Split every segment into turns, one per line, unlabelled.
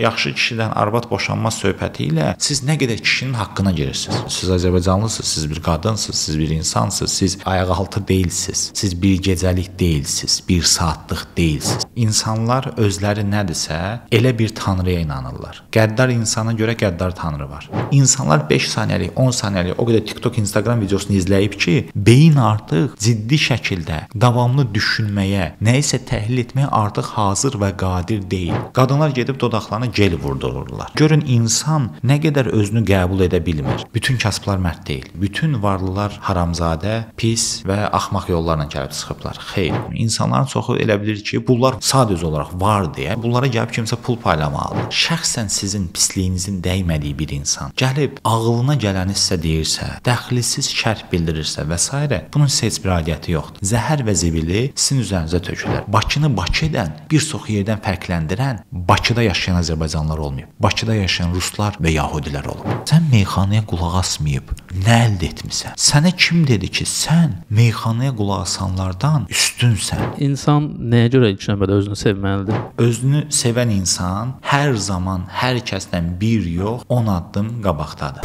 yaxşı kişidən arvad boşanma söhbəti ilə siz nə qədər kişinin haqqına girirsiniz. Siz Azərbaycanlısınız, siz bir qadınsınız, siz bir insansınız, siz ayaqaltı deyilsiniz. Siz bir gecəlik deyilsiniz, bir saatlıq deyilsiniz. İnsanlar özləri nədirsə, elə bir tanrıya inanırlar. Qəddar insana görə qəddar tanrı var. İnsanlar 5 saniyəlik, 10 saniyəlik o qədər TikTok, Instagram videosunu izləyib ki, beyin artıq ciddi şəkildə davamlı düşünməyə, nə isə təhlil etməyə artıq hazır və qadir deyil. Qadınlar gedib dodaqlarına gel vurdururlar. Görün insan nə qədər özünü qəbul edə bilmir. Bütün kasıblar mərd deyil. Bütün varlılar haramzadə, pis və axmaq yollarla gəlib çıxıblar. Xeyr, insanların çoxu elə bilir ki, bunlar sadəcə olaraq var deyə bunlara gəlib kimsə pul paylamalıdır. Şəxsən sizin pisliyinizin dəymədiyi bir insan gəlib ağlına gələni sizə deyirsə, dəxlisiz şərh bildirirsə və s. bunun sizə heç bir aidiyyəti yoxdur. Zəhər və zibili sizin üzərinizə tökülür. Bakını Bakıdan bir çox yerdən fərqləndirən Bakıda yaşayan azərbaycanlılar olmayıb. Bakıda yaşayan ruslar və yahudilər olub. Sən meyxanaya qulaq asmayıb nə əldə etmisən? Sənə kim dedi ki, sən meyxanaya qulaq asanlardan üstünsən? İnsan nəyə görə ilk növbədə sevməlidir, özünü sevməlidir. Özünü sevən insan hər zaman hər kəsdən bir yox, 10 addım qabaqdadır.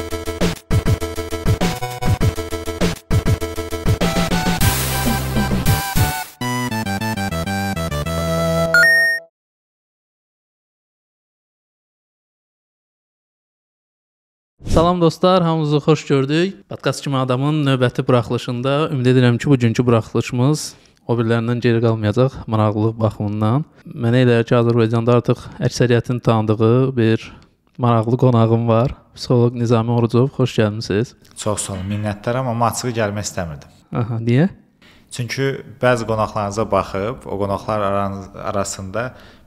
Salam dostlar, hamınızı xoş gördük.
Podkast kimi adamın növbəti buraxılışında ümid edirəm ki, bugünkü buraxılışımız o birlərindən geri qalmayacaq maraqlılıq baxımından. Mənə elə ki, Azərbaycanda artıq əksəriyyətin tanıdığı bir maraqlı qonağım var. Psixoloq Nizami Orucov, xoş gəlmisiniz. Çox
sağ olun, minnətdaram, amma açığı gəlmək istəmirdim. Aha, niyə? Çünki bəzi qonaqlarınıza baxıb, o qonaqlar arasında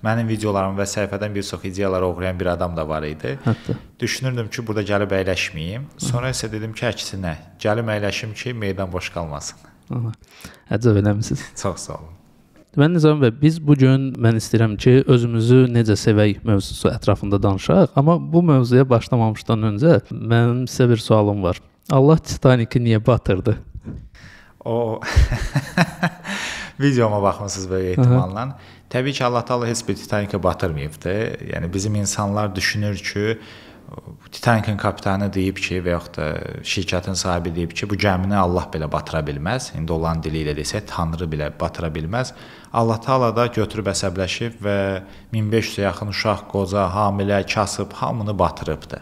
mənim videolarımı və səhifədən bir çox ideyalar oğurlayan bir adam da var idi. Hətta. Düşünürdüm ki, burada gəlib əyləşməyim. Sonra isə dedim ki, əksinə, gəlib əyləşim ki, meydan boş qalmasın.
Əcəb eləmisiniz. Çox sağ olun. Mən Nizam və biz bu gün mən istəyirəm ki, özümüzü necə sevək mövzusu ətrafında danışaq, amma bu mövzuya başlamamışdan öncə mənim sizə bir sualım var. Allah Titaniki niyə batırdı?
O videoma baxmısınız böyük ehtimalla. Aha. Təbii ki, Allah Taala heç bir Titanikə batırmayıbdı. Yəni bizim insanlar düşünür ki, Titanikin kapitanı deyib ki, və yaxud da şirkətin sahibi deyib ki, bu gəmini Allah belə batıra bilməz. İndi olan dili ilə desə, Tanrı belə batıra bilməz. Allah Taala da götürüb əsəbləşib və 1500-ə yaxın uşaq, qoca, hamilə, kasıb hamını batırıbdı.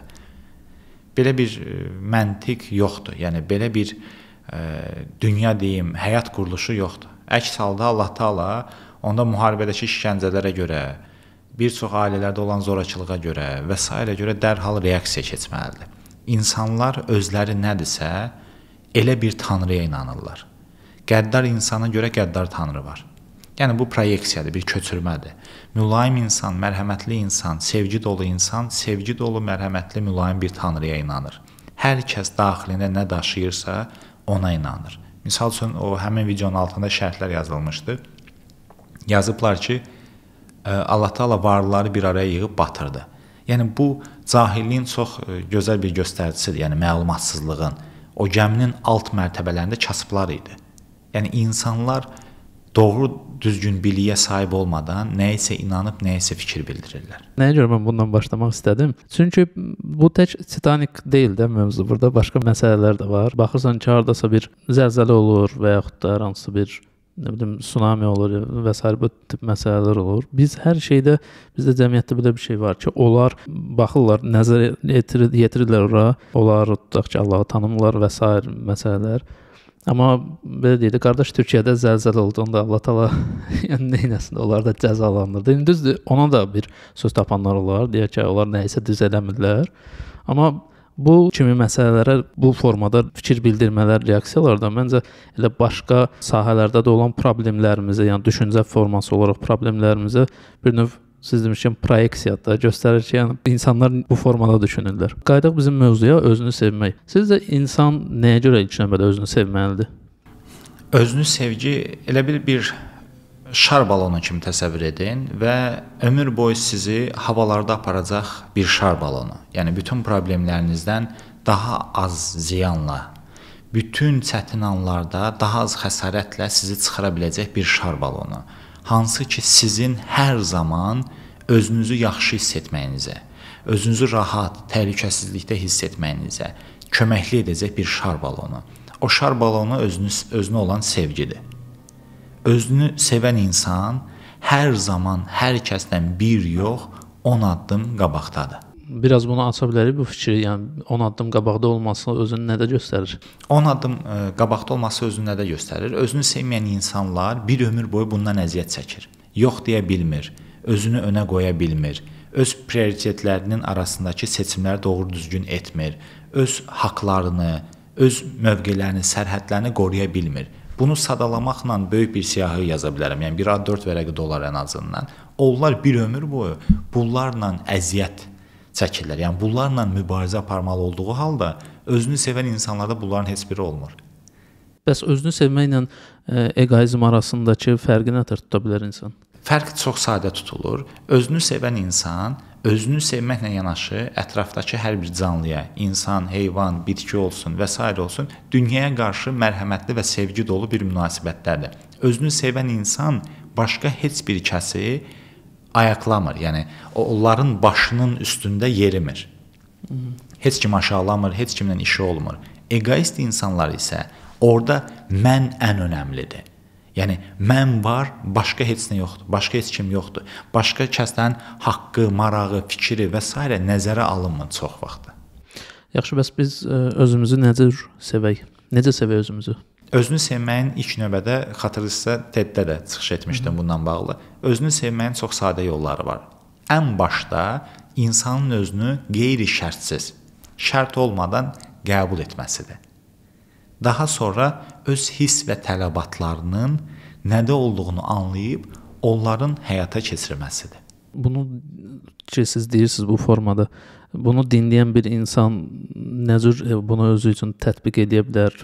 Belə bir e, məntiq yoxdur. Yəni belə bir ə, e, dünya deyim, həyat quruluşu yoxdur. Əks halda Allah Taala onda müharibədəki işgəncələrə görə, bir çox ailələrdə olan zorakılığa görə və s. görə dərhal reaksiya keçməlidir. İnsanlar özləri nədirsə, elə bir tanrıya inanırlar. Qəddar insana görə qəddar tanrı var. Yəni bu proyeksiyadır, bir köçürmədir. Mülayim insan, mərhəmətli insan, sevgi dolu insan, sevgi dolu, mərhəmətli, mülayim bir tanrıya inanır. Hər kəs daxilində nə daşıyırsa, ona inanır. Məsəl üçün o həmin videonun altında şərhlər yazılmışdı. Yazıblar ki, Allah Taala varlıları bir araya yığıb batırdı. Yəni bu cahilliyin çox gözəl bir göstəricisidir. Yəni məlumatsızlığın o gəminin alt mərtəbələrində kasıblar idi. Yəni insanlar doğru düzgün biliyə sahib olmadan nə isə inanıb, nə isə fikir bildirirlər.
Nəyə görə mən bundan başlamaq istədim? Çünki bu tək Titanic deyil də mövzu. Burada başqa məsələlər də var. Baxırsan ki, hardasa bir zəlzələ olur və yaxud da hansısa bir nə bilim tsunami olur və s. bu tip məsələlər olur. Biz hər şeydə bizdə cəmiyyətdə belə bir şey var ki, onlar baxırlar, nəzər yetirir, yetirirlər ora, onlar tutaq ki, Allahı tanımırlar və s. məsələlər. Amma belə deyək də, qardaş Türkiyədə zəlzələ olduğunda Allah təala yəni neynəsin, onlar da cəzalandırdı. İndi düzdür, ona da bir söz tapanlar olar, deyək ki, onlar nəyisə düz eləmirlər. Amma Bu kimi məsələlərə bu formada fikir bildirmələr, reaksiyalardan məncə elə başqa sahələrdə də olan problemlərimizə, yəni düşüncə forması olaraq problemlərimizə bir növ siz demişəm proyeksiyada göstərir ki, yəni insanlar bu formada düşünürlər. Qayıdaq bizim mövzuya, özünü sevmək. Sizcə insan
nəyə görə ilk növbədə özünü sevməlidir? Özünü sevgi elə bil bir şar balonu kimi təsəvvür edin və ömür boyu sizi havalarda aparacaq bir şar balonu. Yəni bütün problemlərinizdən daha az ziyanla, bütün çətin anlarda daha az xəsarətlə sizi çıxara biləcək bir şar balonu, hansı ki sizin hər zaman özünüzü yaxşı hiss etməyinizə, özünüzü rahat, təhlükəsizlikdə hiss etməyinizə köməkli edəcək bir şar balonu. O şar balonu özünüz özünə olan sevgidir özünü sevən insan hər zaman hər kəsdən bir yox, 10 addım qabaqdadır. Biraz bunu aça bilərik bu fikri, yəni 10 addım qabaqda olması özünü nədə göstərir? 10 addım ə, e, qabaqda olması özünü nədə göstərir? Özünü sevməyən insanlar bir ömür boyu bundan əziyyət çəkir. Yox deyə bilmir, özünü önə qoya bilmir, öz prioritetlərinin arasındakı seçimləri doğru düzgün etmir, öz haqqlarını, öz mövqelərini, sərhədlərini qoruya bilmir. Bunu sadalamaqla böyük bir siyahı yaza bilərəm. Yəni bir A4 vərəqi dolar ən azından. Onlar bir ömür boyu bunlarla əziyyət çəkirlər. Yəni bunlarla mübarizə aparmalı olduğu halda özünü sevən insanlarda bunların heç biri olmur.
Bəs özünü sevməklə e, eqoizm arasındakı fərqi nə tər tuta bilər insan?
Fərq çox sadə tutulur. Özünü sevən insan özünü sevməklə yanaşı ətrafdakı hər bir canlıya, insan, heyvan, bitki olsun və s. olsun, dünyaya qarşı mərhəmətli və sevgi dolu bir münasibətdədir. Özünü sevən insan başqa heç bir kəsi ayaqlamır, yəni onların başının üstündə yerimir. Heç kim aşağılamır, heç kimlə işi olmur. Egoist insanlar isə orada mən ən önəmlidir Yəni mən var, başqa heç nə yoxdur. Başqa heç kim yoxdur. Başqa kəslərin haqqı, marağı, fikri və s. nəzərə alınmır çox vaxtı.
Yaxşı, bəs biz e, özümüzü necə
sevək? Necə sevək özümüzü? Özünü sevməyin ilk növbədə xatırlısınızsa TED-də də çıxış etmişdim Hı -hı. bundan bağlı. Özünü sevməyin çox sadə yolları var. Ən başda insanın özünü qeyri-şərtsiz, şərt olmadan qəbul etməsidir. Daha sonra öz hiss və tələbatlarının nədə olduğunu anlayıb onların həyata keçirməsidir. Bunu siz deyirsiniz
bu formada Bunu dinləyən bir insan nə cür e, bunu özü üçün tətbiq edə bilər?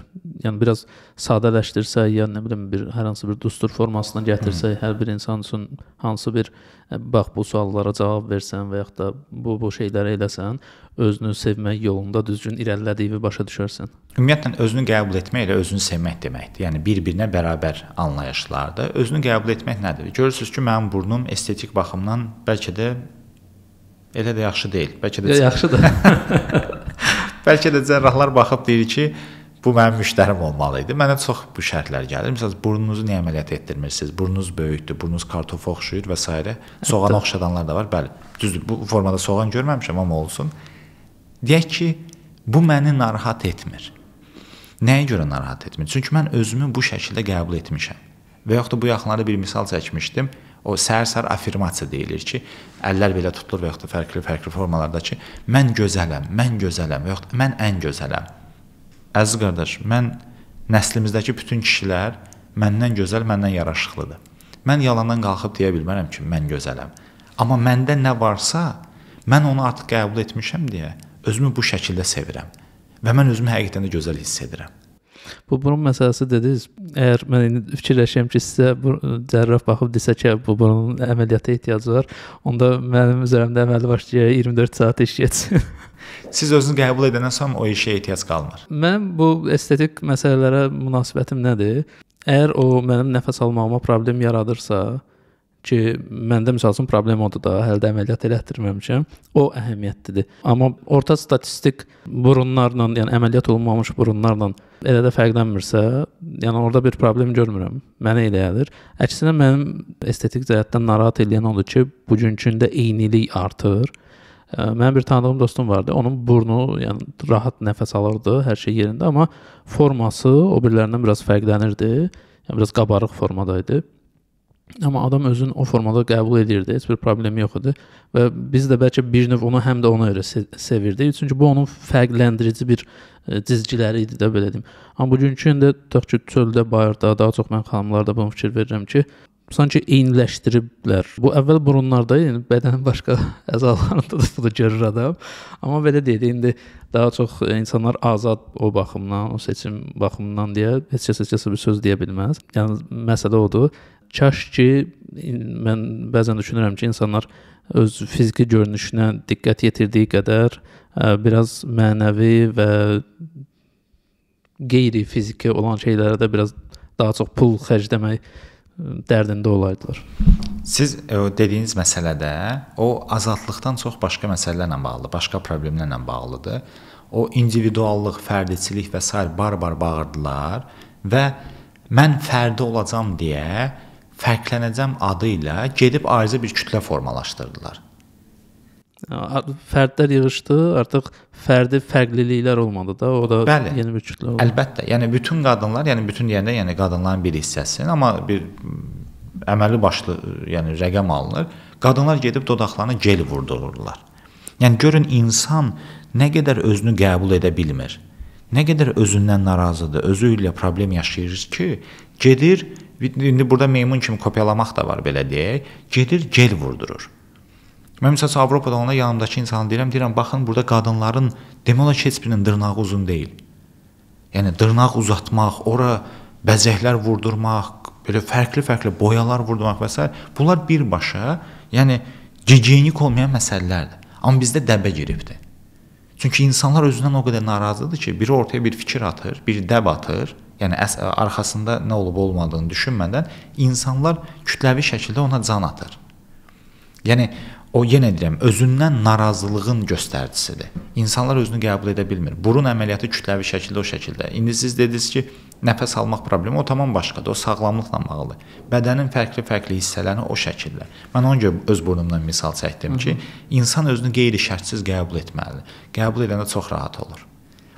Yəni biraz sadələşdirsə, ya nə bilim bir hər hansı bir düstur formasına gətirsə, hər bir insan üçün hansı bir e, bax bu suallara cavab versən və yaxud da bu bu şeyləri eləsən, özünü sevmək yolunda düzgün irəlilədiyini başa düşərsən.
Ümumiyyətlə özünü qəbul etmək elə özünü sevmək deməkdir. Yəni bir-birinə bərabər anlayışlarda özünü qəbul etmək nədir? Görürsüz ki, mənim burnum estetik baxımdan bəlkə də Elə də yaxşı deyil. Bəlkə də yaxşıdır. Bəlkə də cərrahlar baxıb deyir ki, bu mənim müştərim olmalı idi. Mənə çox bu şərtlər gəlir. Məsələn, burnunuzu niyə əməliyyat etdirmirsiniz? Burnunuz böyükdür, burnunuz kartofa oxşuyur və s. Hə, Soğana oxşadanlar da var. Bəli. Düzdür, bu formada soğan görməmişəm amma olsun. Deyək ki, bu məni narahat etmir. Nəyə görə narahat etmir? Çünki mən özümü bu şəkildə qəbul etmişəm. Və yaxud da bu yaxınlarda bir misal çəkmişdim. O səhər-səhər afirmasiya deyilir ki, əllər belə tutulur və yaxud da fərqli-fərqli formalarda ki, mən gözələm, mən gözələm və yaxud mən ən gözələm. Əziz qardaş, mən nəslimizdəki bütün kişilər məndən gözəl, məndən yaraşıqlıdır. Mən yalandan qalxıb deyə bilmərəm ki, mən gözələm. Amma məndə nə varsa, mən onu artıq qəbul etmişəm deyə özümü bu şəkildə sevirəm və mən özümü həqiqətən də gözəl hiss edirəm.
Bu burun məsələsi dediniz. Əgər mən indi fikirləşirəm ki, sizə bu cərrah baxıb desə ki, bu burunun əməliyyata ehtiyacı var, onda mənim üzərimdə əməli başlayır
24 saat iş keçsin. Siz özünüzü qəbul edəndən sonra o işə ehtiyac qalmır.
Mən bu estetik məsələlərə münasibətim nədir? Əgər o mənim nəfəs almağıma problem yaradırsa, ki, məndə məsəl üçün problem odur da, həldə əməliyyat elətdirməmişəm. O əhəmiyyətlidir. Amma orta statistik burunlarla, yəni əməliyyat olunmamış burunlarla elə də fərqlənmirsə, yəni orada bir problem görmürəm. Mənə elə gəlir. Əksinə mənim estetik cəhətdən narahat edən odur ki, bugünkündə eynilik artır. Mənim bir tanıdığım dostum vardı. Onun burnu, yəni rahat nəfəs alırdı, hər şey yerində, amma forması o birilərindən biraz fərqlənirdi. Yəni biraz qabarıq formada idi. Amma adam özün o formada qəbul edirdi, heç bir problemi yox idi və biz də bəlkə bir növ onu həm də ona görə se sevirdik. Çünki bu onun fərqləndirici bir cizgiləri e, idi də belə deyim. Amma bugünkü gündə tutaq ki, çöldə, bayırda, daha çox mən xanımlarda bunu fikir verirəm ki, sanki eyniləşdiriblər. Bu əvvəl burunlarda, yəni bədənin başqa əzalarında da bunu görür adam. Amma belə deyək, indi daha çox insanlar azad o baxımdan, o seçim baxımından deyə heç kəs heç kəsə bir söz deyə bilməz. Yəni məsələ odur. Kaş ki, mən bəzən düşünürəm ki, insanlar öz fiziki görünüşünə diqqət yetirdiyi qədər biraz mənəvi və qeyri-fiziki olan şeylərə də biraz daha çox pul xərcləmək dərdində
olaydılar. Siz e, o dediyiniz məsələdə o azadlıqdan çox başqa məsələlərlə bağlı, başqa problemlərlə bağlıdır. O individuallıq, fərdiçilik və sair barbar bağırdılar və mən fərdi olacam deyə fərqlənəcəm adı ilə gedib ayrıca bir kütlə formalaşdırdılar.
Fərdlər yığıldı, artıq fərdi fərqliliklər olmadı da, o da Bəli, yeni bir kütlə oldu.
Əlbəttə, yəni bütün qadınlar, yəni bütün deyəndə, yəni qadınların bir hissəsi, amma bir əməli başlı, yəni rəqəm alınır. Qadınlar gedib dodaqlarına gel vurdururlar. Yəni görün insan nə qədər özünü qəbul edə bilmir. Nə qədər özündən narazıdır, özü ilə problem yaşayır ki, gedir İndi burada meymun kimi kopyalamaq da var belə deyək. Gedir gel vurdurur. Mən məsələn Avropada ona yanımdakı insana deyirəm, deyirəm baxın burada qadınların demək olar ki, heç birinin dırnağı uzun deyil. Yəni dırnaq uzatmaq, ora bəzəklər vurdurmaq, belə fərqli-fərqli boyalar vurdurmaq və s. bunlar birbaşa, yəni gigiyenik olmayan məsələlərdir. Amma bizdə dəbə giribdi. Çünki insanlar özündən o qədər narazıdır ki, biri ortaya bir fikir atır, bir dəb atır, yəni əs arxasında nə olub olmadığını düşünmədən insanlar kütləvi şəkildə ona can atır. Yəni o yenə deyirəm, özündən narazılığın göstəricisidir. İnsanlar özünü qəbul edə bilmir. Burun əməliyyatı kütləvi şəkildə o şəkildə. İndi siz dediniz ki, nəfəs almaq problemi o tamam başqadır. O sağlamlıqla bağlıdır. Bədənin fərqli-fərqli hissələri o şəkildə. Mən ona görə öz burnumdan misal çəkdim ki, insan özünü qeyri-şərtsiz qəbul etməlidir. Qəbul edəndə çox rahat olur.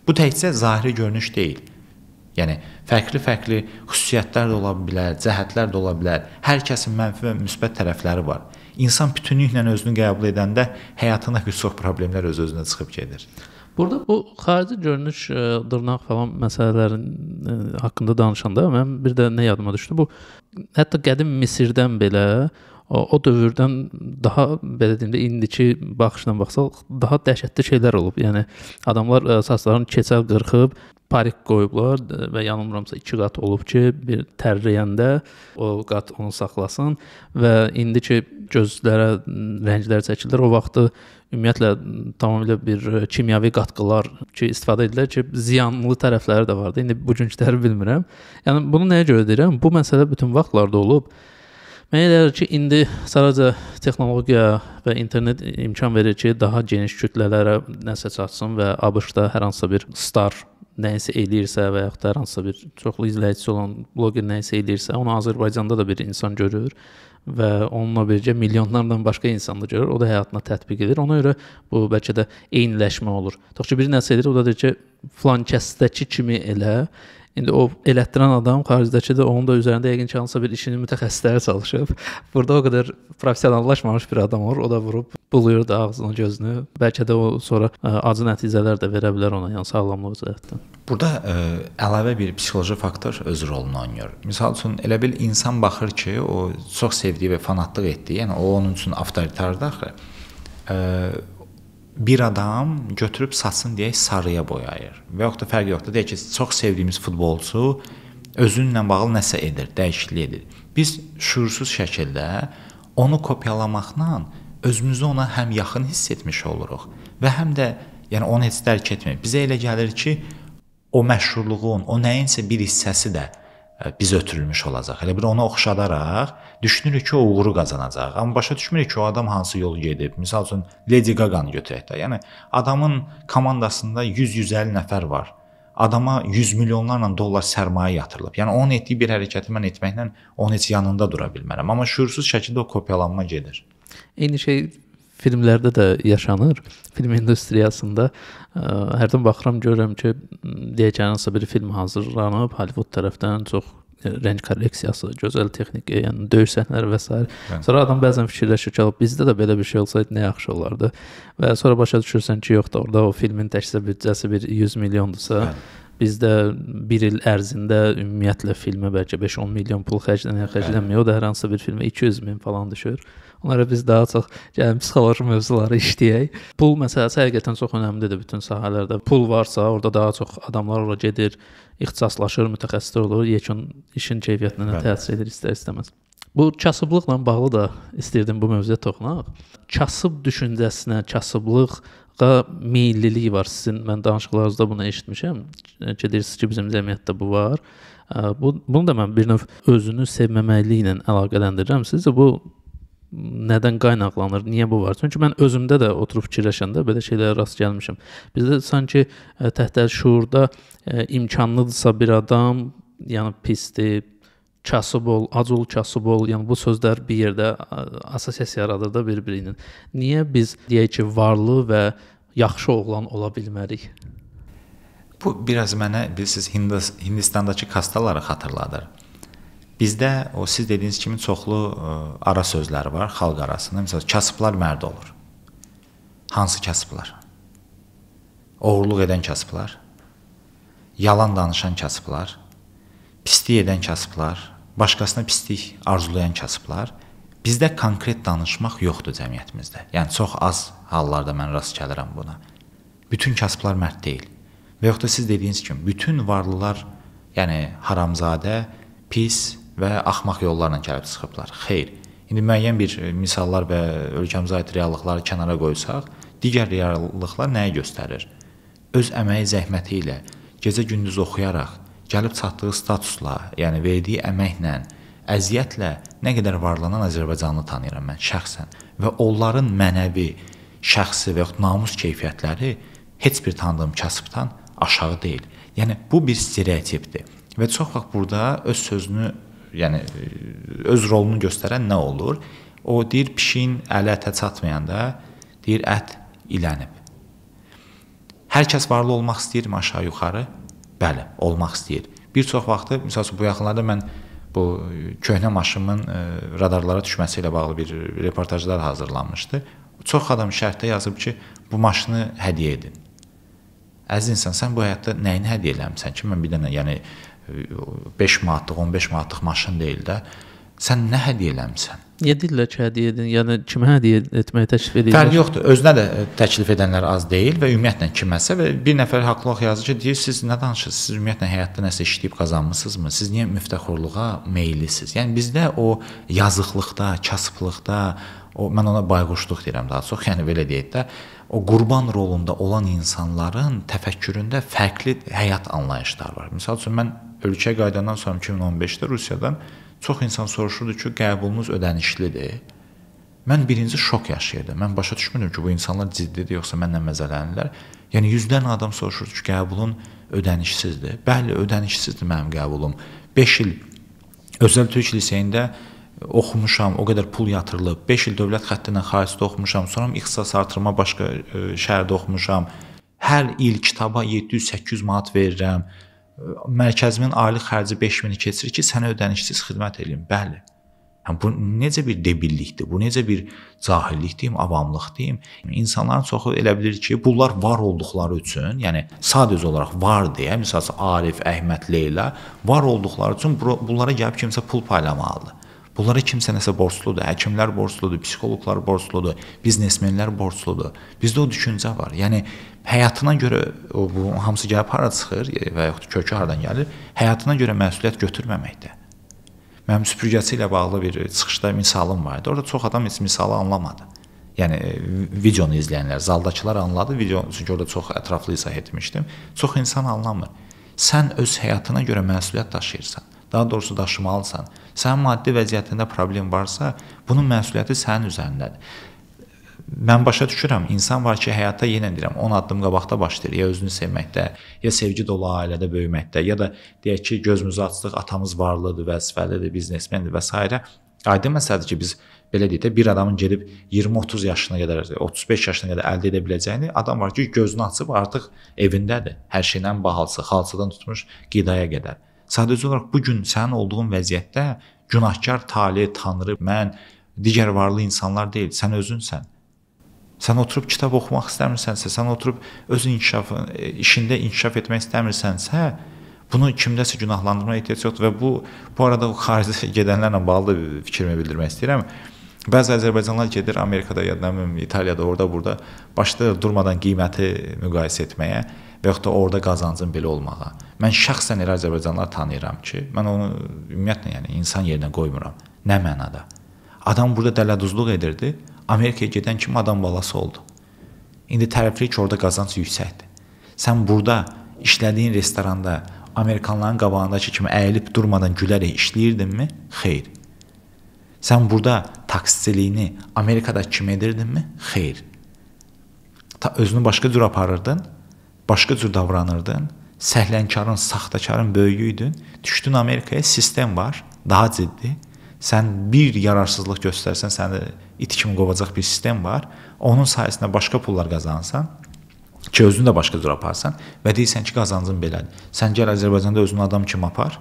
Bu təkcə zahiri görünüş deyil Yəni fərqli-fərqli xüsusiyyətlər də ola bilər, cəhətlər də ola bilər. Hər kəsin mənfi və müsbət tərəfləri var. İnsan bütünlüklə özünü qəbul edəndə həyatına bir çox problemlər öz-özünə çıxıb gedir.
Burada bu xarici görünüş, e, dırnaq falan məsələlərin e, haqqında danışanda mən bir də nə yadıma düşdü? Bu hətta qədim Misirdən belə o, o dövrdən daha belə deyim də indiki baxışla baxsaq daha dəhşətli şeylər olub. Yəni adamlar ə, e, saçlarını keçəl qırxıb parik qoyublar e, və yanılmıramsa 2 qat olub ki, bir tərləyəndə o qat onu saxlasın və indi ki gözlərə rənglər çəkilir, o vaxtı ümumiyyətlə tamamilə bir e, kimyəvi qatqılar ki istifadə edirlər ki, ziyanlı tərəfləri də var da. İndi bugünküləri bilmirəm. Yəni bunu nəyə görə deyirəm? Bu məsələ bütün vaxtlarda olub. Mənə elə gəlir ki, indi sadəcə texnologiya və internet imkan verir ki, daha geniş kütlələrə nəsə çatsın və ABŞ-da hər hansısa bir star nəyisə eləyirsə və yaxud da hansısa bir çoxlu izləyicisi olan bloqer nəyisə eləyirsə, onu Azərbaycanda da bir insan görür və onunla birgə milyonlarla başqa insan da görür. O da həyatına tətbiq edir. Ona görə bu bəlkə də eyniləşmə olur. Təbii ki, bir nəsə edir, o da deyir ki, falan kəsdəki kimi elə İndi o elətdirən adam xaricdəki də onun da üzərində yəqin ki, hansısa bir işinin mütəxəssisləri çalışıb. Burada o qədər professionallaşmamış bir adam olur, o da vurub buluyur da ağzını, gözünü. Bəlkə də o sonra ə, e, acı nəticələr də verə bilər ona, yəni sağlamlıq cəhətdən.
Burada ə, e, əlavə bir psixoloji faktor öz rolunu oynayır. Məsəl üçün elə bil insan baxır ki, o çox sevdiyi və fanatlıq etdiyi, yəni o onun üçün avtoritardır axı. E, bir adam götürüb satsın deyək sarıya boyayır. Və yaxud da fərqi yoxdur. Deyək ki, çox sevdiyimiz futbolçu özünlə bağlı nəsə edir, dəyişiklik edir. Biz şüursuz şəkildə onu kopyalamaqla özümüzü ona həm yaxın hiss etmiş oluruq və həm də yəni onu heç dərk etmirik. Bizə elə gəlir ki, o məşhurluğun, o nəyinsə bir hissəsi də biz ötürülmüş olacaq. Elə bir ona oxşadaraq düşünürük ki, o uğuru qazanacaq. Amma başa düşmürük ki, o adam hansı yolu gedib. Məsəl üçün Lady Gaga-nı götürək də. Yəni adamın komandasında 100-150 nəfər var. Adama 100 milyonlarla dollar sərmayə yatırılıb. Yəni onun etdiyi bir hərəkəti mən etməklə onun heç yanında dura bilmərəm. Amma şüursuz şəkildə o kopyalanma gedir.
Eyni şey filmlərdə də yaşanır. Film industriyasında ə, e, hərdən baxıram görürəm ki, deyəcəyinsə bir film hazırlanıb Hollywood tərəfindən çox e, rəng kolleksiyası, gözəl texnika, e, yəni döyüş səhnələri və s. Hə. Sonra adam bəzən fikirləşir ki, bizdə də belə bir şey olsaydı nə yaxşı olardı. Və sonra başa düşürsən ki, yox da orada o filmin təkcə büdcəsi bir 100 milyondursa, hə. bizdə 1 il ərzində ümumiyyətlə filmə bəlkə 5-10 milyon pul xərclənir, xərclənmir. Hə. O da hər hansı bir filmə 200 min falan düşür. Hə. Onlara biz daha çox gəlin psixoloji mövzuları işləyək. Pul məsələsi həqiqətən çox əhəmiylidir bütün sahələrdə. Pul varsa, orada daha çox adamlar ora gedir, ixtisaslaşır, mütəxəssis olur, yekun işin keyfiyyətinə Bəli. təsir edir istər-istəməz. Bu kasıblıqla bağlı da istirdim bu mövzuya toxunaq. Kasıb düşüncəsinə, kasıblıq da meyllilik var. Sizin mən danışıqlarınızda bunu eşitmişəm. Gedirsiniz ki, bizim cəmiyyətdə bu var. Bu bunu da mən bir növ özünü sevməməkliklə əlaqələndirirəm. Sizcə bu nədən qaynaqlanır? Niyə bu var? Çünki mən özümdə də oturub fikirləşəndə belə şeylərə rast gəlmişəm. Bizdə sanki e, təhtəl şuurda ə, e, imkanlıdırsa bir adam, yəni pisdir, kasıb ol, ac ol, kasıb ol, yəni bu sözlər bir yerdə assosiasiya yaradır da bir-birinin. Niyə biz deyək ki, varlı və
yaxşı oğlan ola bilmərik? Bu biraz mənə bilirsiniz Hindistandakı kastaları xatırladır. Bizdə o siz dediyiniz kimi çoxlu ə, e, ara sözləri var xalq arasında. Məsələn, kasıblar mərd olur. Hansı kasıblar? Oğurluq edən kasıblar, yalan danışan kasıblar, pislik edən kasıblar, başqasına pislik arzulayan kasıblar. Bizdə konkret danışmaq yoxdur cəmiyyətimizdə. Yəni çox az hallarda mən rast gəlirəm buna. Bütün kasıblar mərd deyil. Və yoxda siz dediyiniz kimi bütün varlılar, yəni haramzadə, pis, və axmaq yollarla gəlib çıxıblar. Xeyr. İndi müəyyən bir e, misallar və ölkəmizə aid reallıqları kənara qoysaq, digər reallıqlar nəyi göstərir? Öz əməyi zəhməti ilə, gecə-gündüz oxuyaraq gəlib çatdığı statusla, yəni verdiyi əməklə, əziyyətlə nə qədər varlanan Azərbaycanlı tanıyıram mən şəxsən və onların mənəvi, şəxsi və yaxud namus keyfiyyətləri heç bir tanıdığım kasıbdan aşağı deyil. Yəni bu bir stereotipdir. Və çox vaxt burada öz sözünü yəni e, öz rolunu göstərən nə olur? O deyir pişiyin əli ətə çatmayanda deyir ət ilənib. Hər kəs varlı olmaq istəyirmi aşağı yuxarı? Bəli, olmaq istəyir. Bir çox vaxtı, məsələn, bu yaxınlarda mən bu e, köhnə maşının ə, e, radarlara düşməsi ilə bağlı bir reportajlar hazırlanmışdı. Çox adam şərtdə yazıb ki, bu maşını hədiyyə edin. Əziz insan, sən bu həyatda nəyini hədiyyə eləmisən ki, mən bir dənə, yəni 5 manatlıq, 15 manatlıq maşın deyil də. Sən nə hədiyyə eləmisən?
Niyə deyirlər ki, hədiyyə edin? Yəni kimə hədiyyə etməyi təklif edirlər? Fərqi yoxdur.
Özünə də e, təklif edənlər az deyil və ümumiyyətlə kiməsə və bir nəfər haqlı ox yazır ki, deyir siz nə danışırsınız? Siz ümumiyyətlə həyatda nəsə işləyib qazanmısınızmı? Siz niyə müftəxurluğa meyllisiniz? Yəni bizdə o yazıqlıqda, kasıblıqda, o mən ona bayquşluq deyirəm daha çox. Yəni belə deyək də, o qurban rolunda olan insanların təfəkküründə fərqli həyat anlayışları var. Məsəl üçün mən ölkəyə qayıdandan sonra 2015-də Rusiyadan çox insan soruşurdu ki, qəbulunuz ödənişlidir? Mən birinci şok yaşayırdım. Mən başa düşmürdüm ki, bu insanlar ciddidir yoxsa mənlə məzələnirlər. Yəni 100-dən adam soruşurdu ki, qəbulun ödənişsizdir. Bəli, ödənişsizdir mənim qəbulum. 5 il özəl türk liseyində oxumuşam, o qədər pul yatırılıb. 5 il dövlət xətti ilə xaricdə oxumuşam, sonra ixtisas artırma başqa ə, e, şəhərdə oxumuşam. Hər il kitaba 700-800 manat verirəm mərkəzimin aylıq xərci 5000-i keçir ki, sənə ödənişsiz xidmət eləyim. Bəli. Yəni bu necə bir debillikdir? Bu necə bir cahillik deyim, avamlıq deyim? İnsanların çoxu elə bilir ki, bunlar var olduqları üçün, yəni sadəcə olaraq var deyə, məsələn Arif, Əhməd, Leyla var olduqları üçün bunlara gəlib kimsə pul paylamalıdır. Bunlara kimsə nəsə borcludur. Həkimlər borcludur, psixoloqlar borcludur, biznesmenlər borcludur. Bizdə o düşüncə var. Yəni həyatına görə o bu hamısı gəlib hara çıxır e, və yaxud kökü haradan gəlir? Həyatına görə məsuliyyət götürməməkdə. Mənim süpürgəçi ilə bağlı bir çıxışda misalım var idi. Orada çox adam heç misalı anlamadı. Yəni e, videonu izləyənlər, zaldakılar anladı, video çünki orada çox ətraflı izah etmişdim. Çox insan anlamır. Sən öz həyatına görə məsuliyyət daşıyırsan. Daha doğrusu daşımalısan. Sənin maddi vəziyyətində problem varsa, bunun məsuliyyəti sənin üzərindədir mən başa düşürəm, insan var ki, həyatda yenə deyirəm, 10 addım qabaqda başlayır. Ya özünü sevməkdə, ya sevgi dolu ailədə böyüməkdə, ya da deyək ki, gözümüzü açdıq, atamız varlıdır, vəzifəlidir, biznesmendir və s. Aydın məsələdir ki, biz belə deyək də bir adamın gedib 20-30 yaşına qədər, 35 yaşına qədər əldə edə biləcəyini adam var ki, gözünü açıb artıq evindədir. Hər şeydən bahalısı, xalçadan tutmuş qidaya qədər. Sadəcə olaraq bu gün sənin olduğun vəziyyətdə günahkar tale, tanrı, mən, digər varlı insanlar deyil, sən özünsən Sən oturub kitab oxumaq istəmirsənsə, sən oturub öz inkişafın, işində inkişaf etmək istəmirsənsə, bunu kimdəsə günahlandırmaya ehtiyac yoxdur və bu bu arada o xaricə gedənlərlə bağlı fikrimi bildirmək istəyirəm. Bəzi Azərbaycanlılar gedir Amerikada ya da İtaliyada, orada, burada başlayır durmadan qiyməti müqayisə etməyə və yaxud da orada qazancın belə olmağa. Mən şəxsən elə Azərbaycanlıları tanıyıram ki, mən onu ümumiyyətlə yəni insan yerinə qoymuram. Nə mənada? Adam burada dələduzluq edirdi. Amerikaya gedən kimi adam balası oldu. İndi tərəflik orada qazanc yüksəkdir. Sən burada işlədiyin restoranda Amerikanların qabağındakı kimi əyilib durmadan gülərək işləyirdinmi? Xeyr. Sən burada taksiciliyini Amerikadakı kimi edirdinmi? Xeyr. Ta özünü başqa cür aparırdın, başqa cür davranırdın. Səhlənkarın, saxtakarın böyüyüydün. Düşdün Amerikaya, sistem var, daha ciddi. Sən bir yararsızlıq göstərsən, səni it kimi qovacaq bir sistem var. Onun sayəsində başqa pullar qazansan, ki özünü də başqa cür aparsan və deyirsən ki, qazancın belədir. Sən gəl Azərbaycanda özünü adam kimi apar,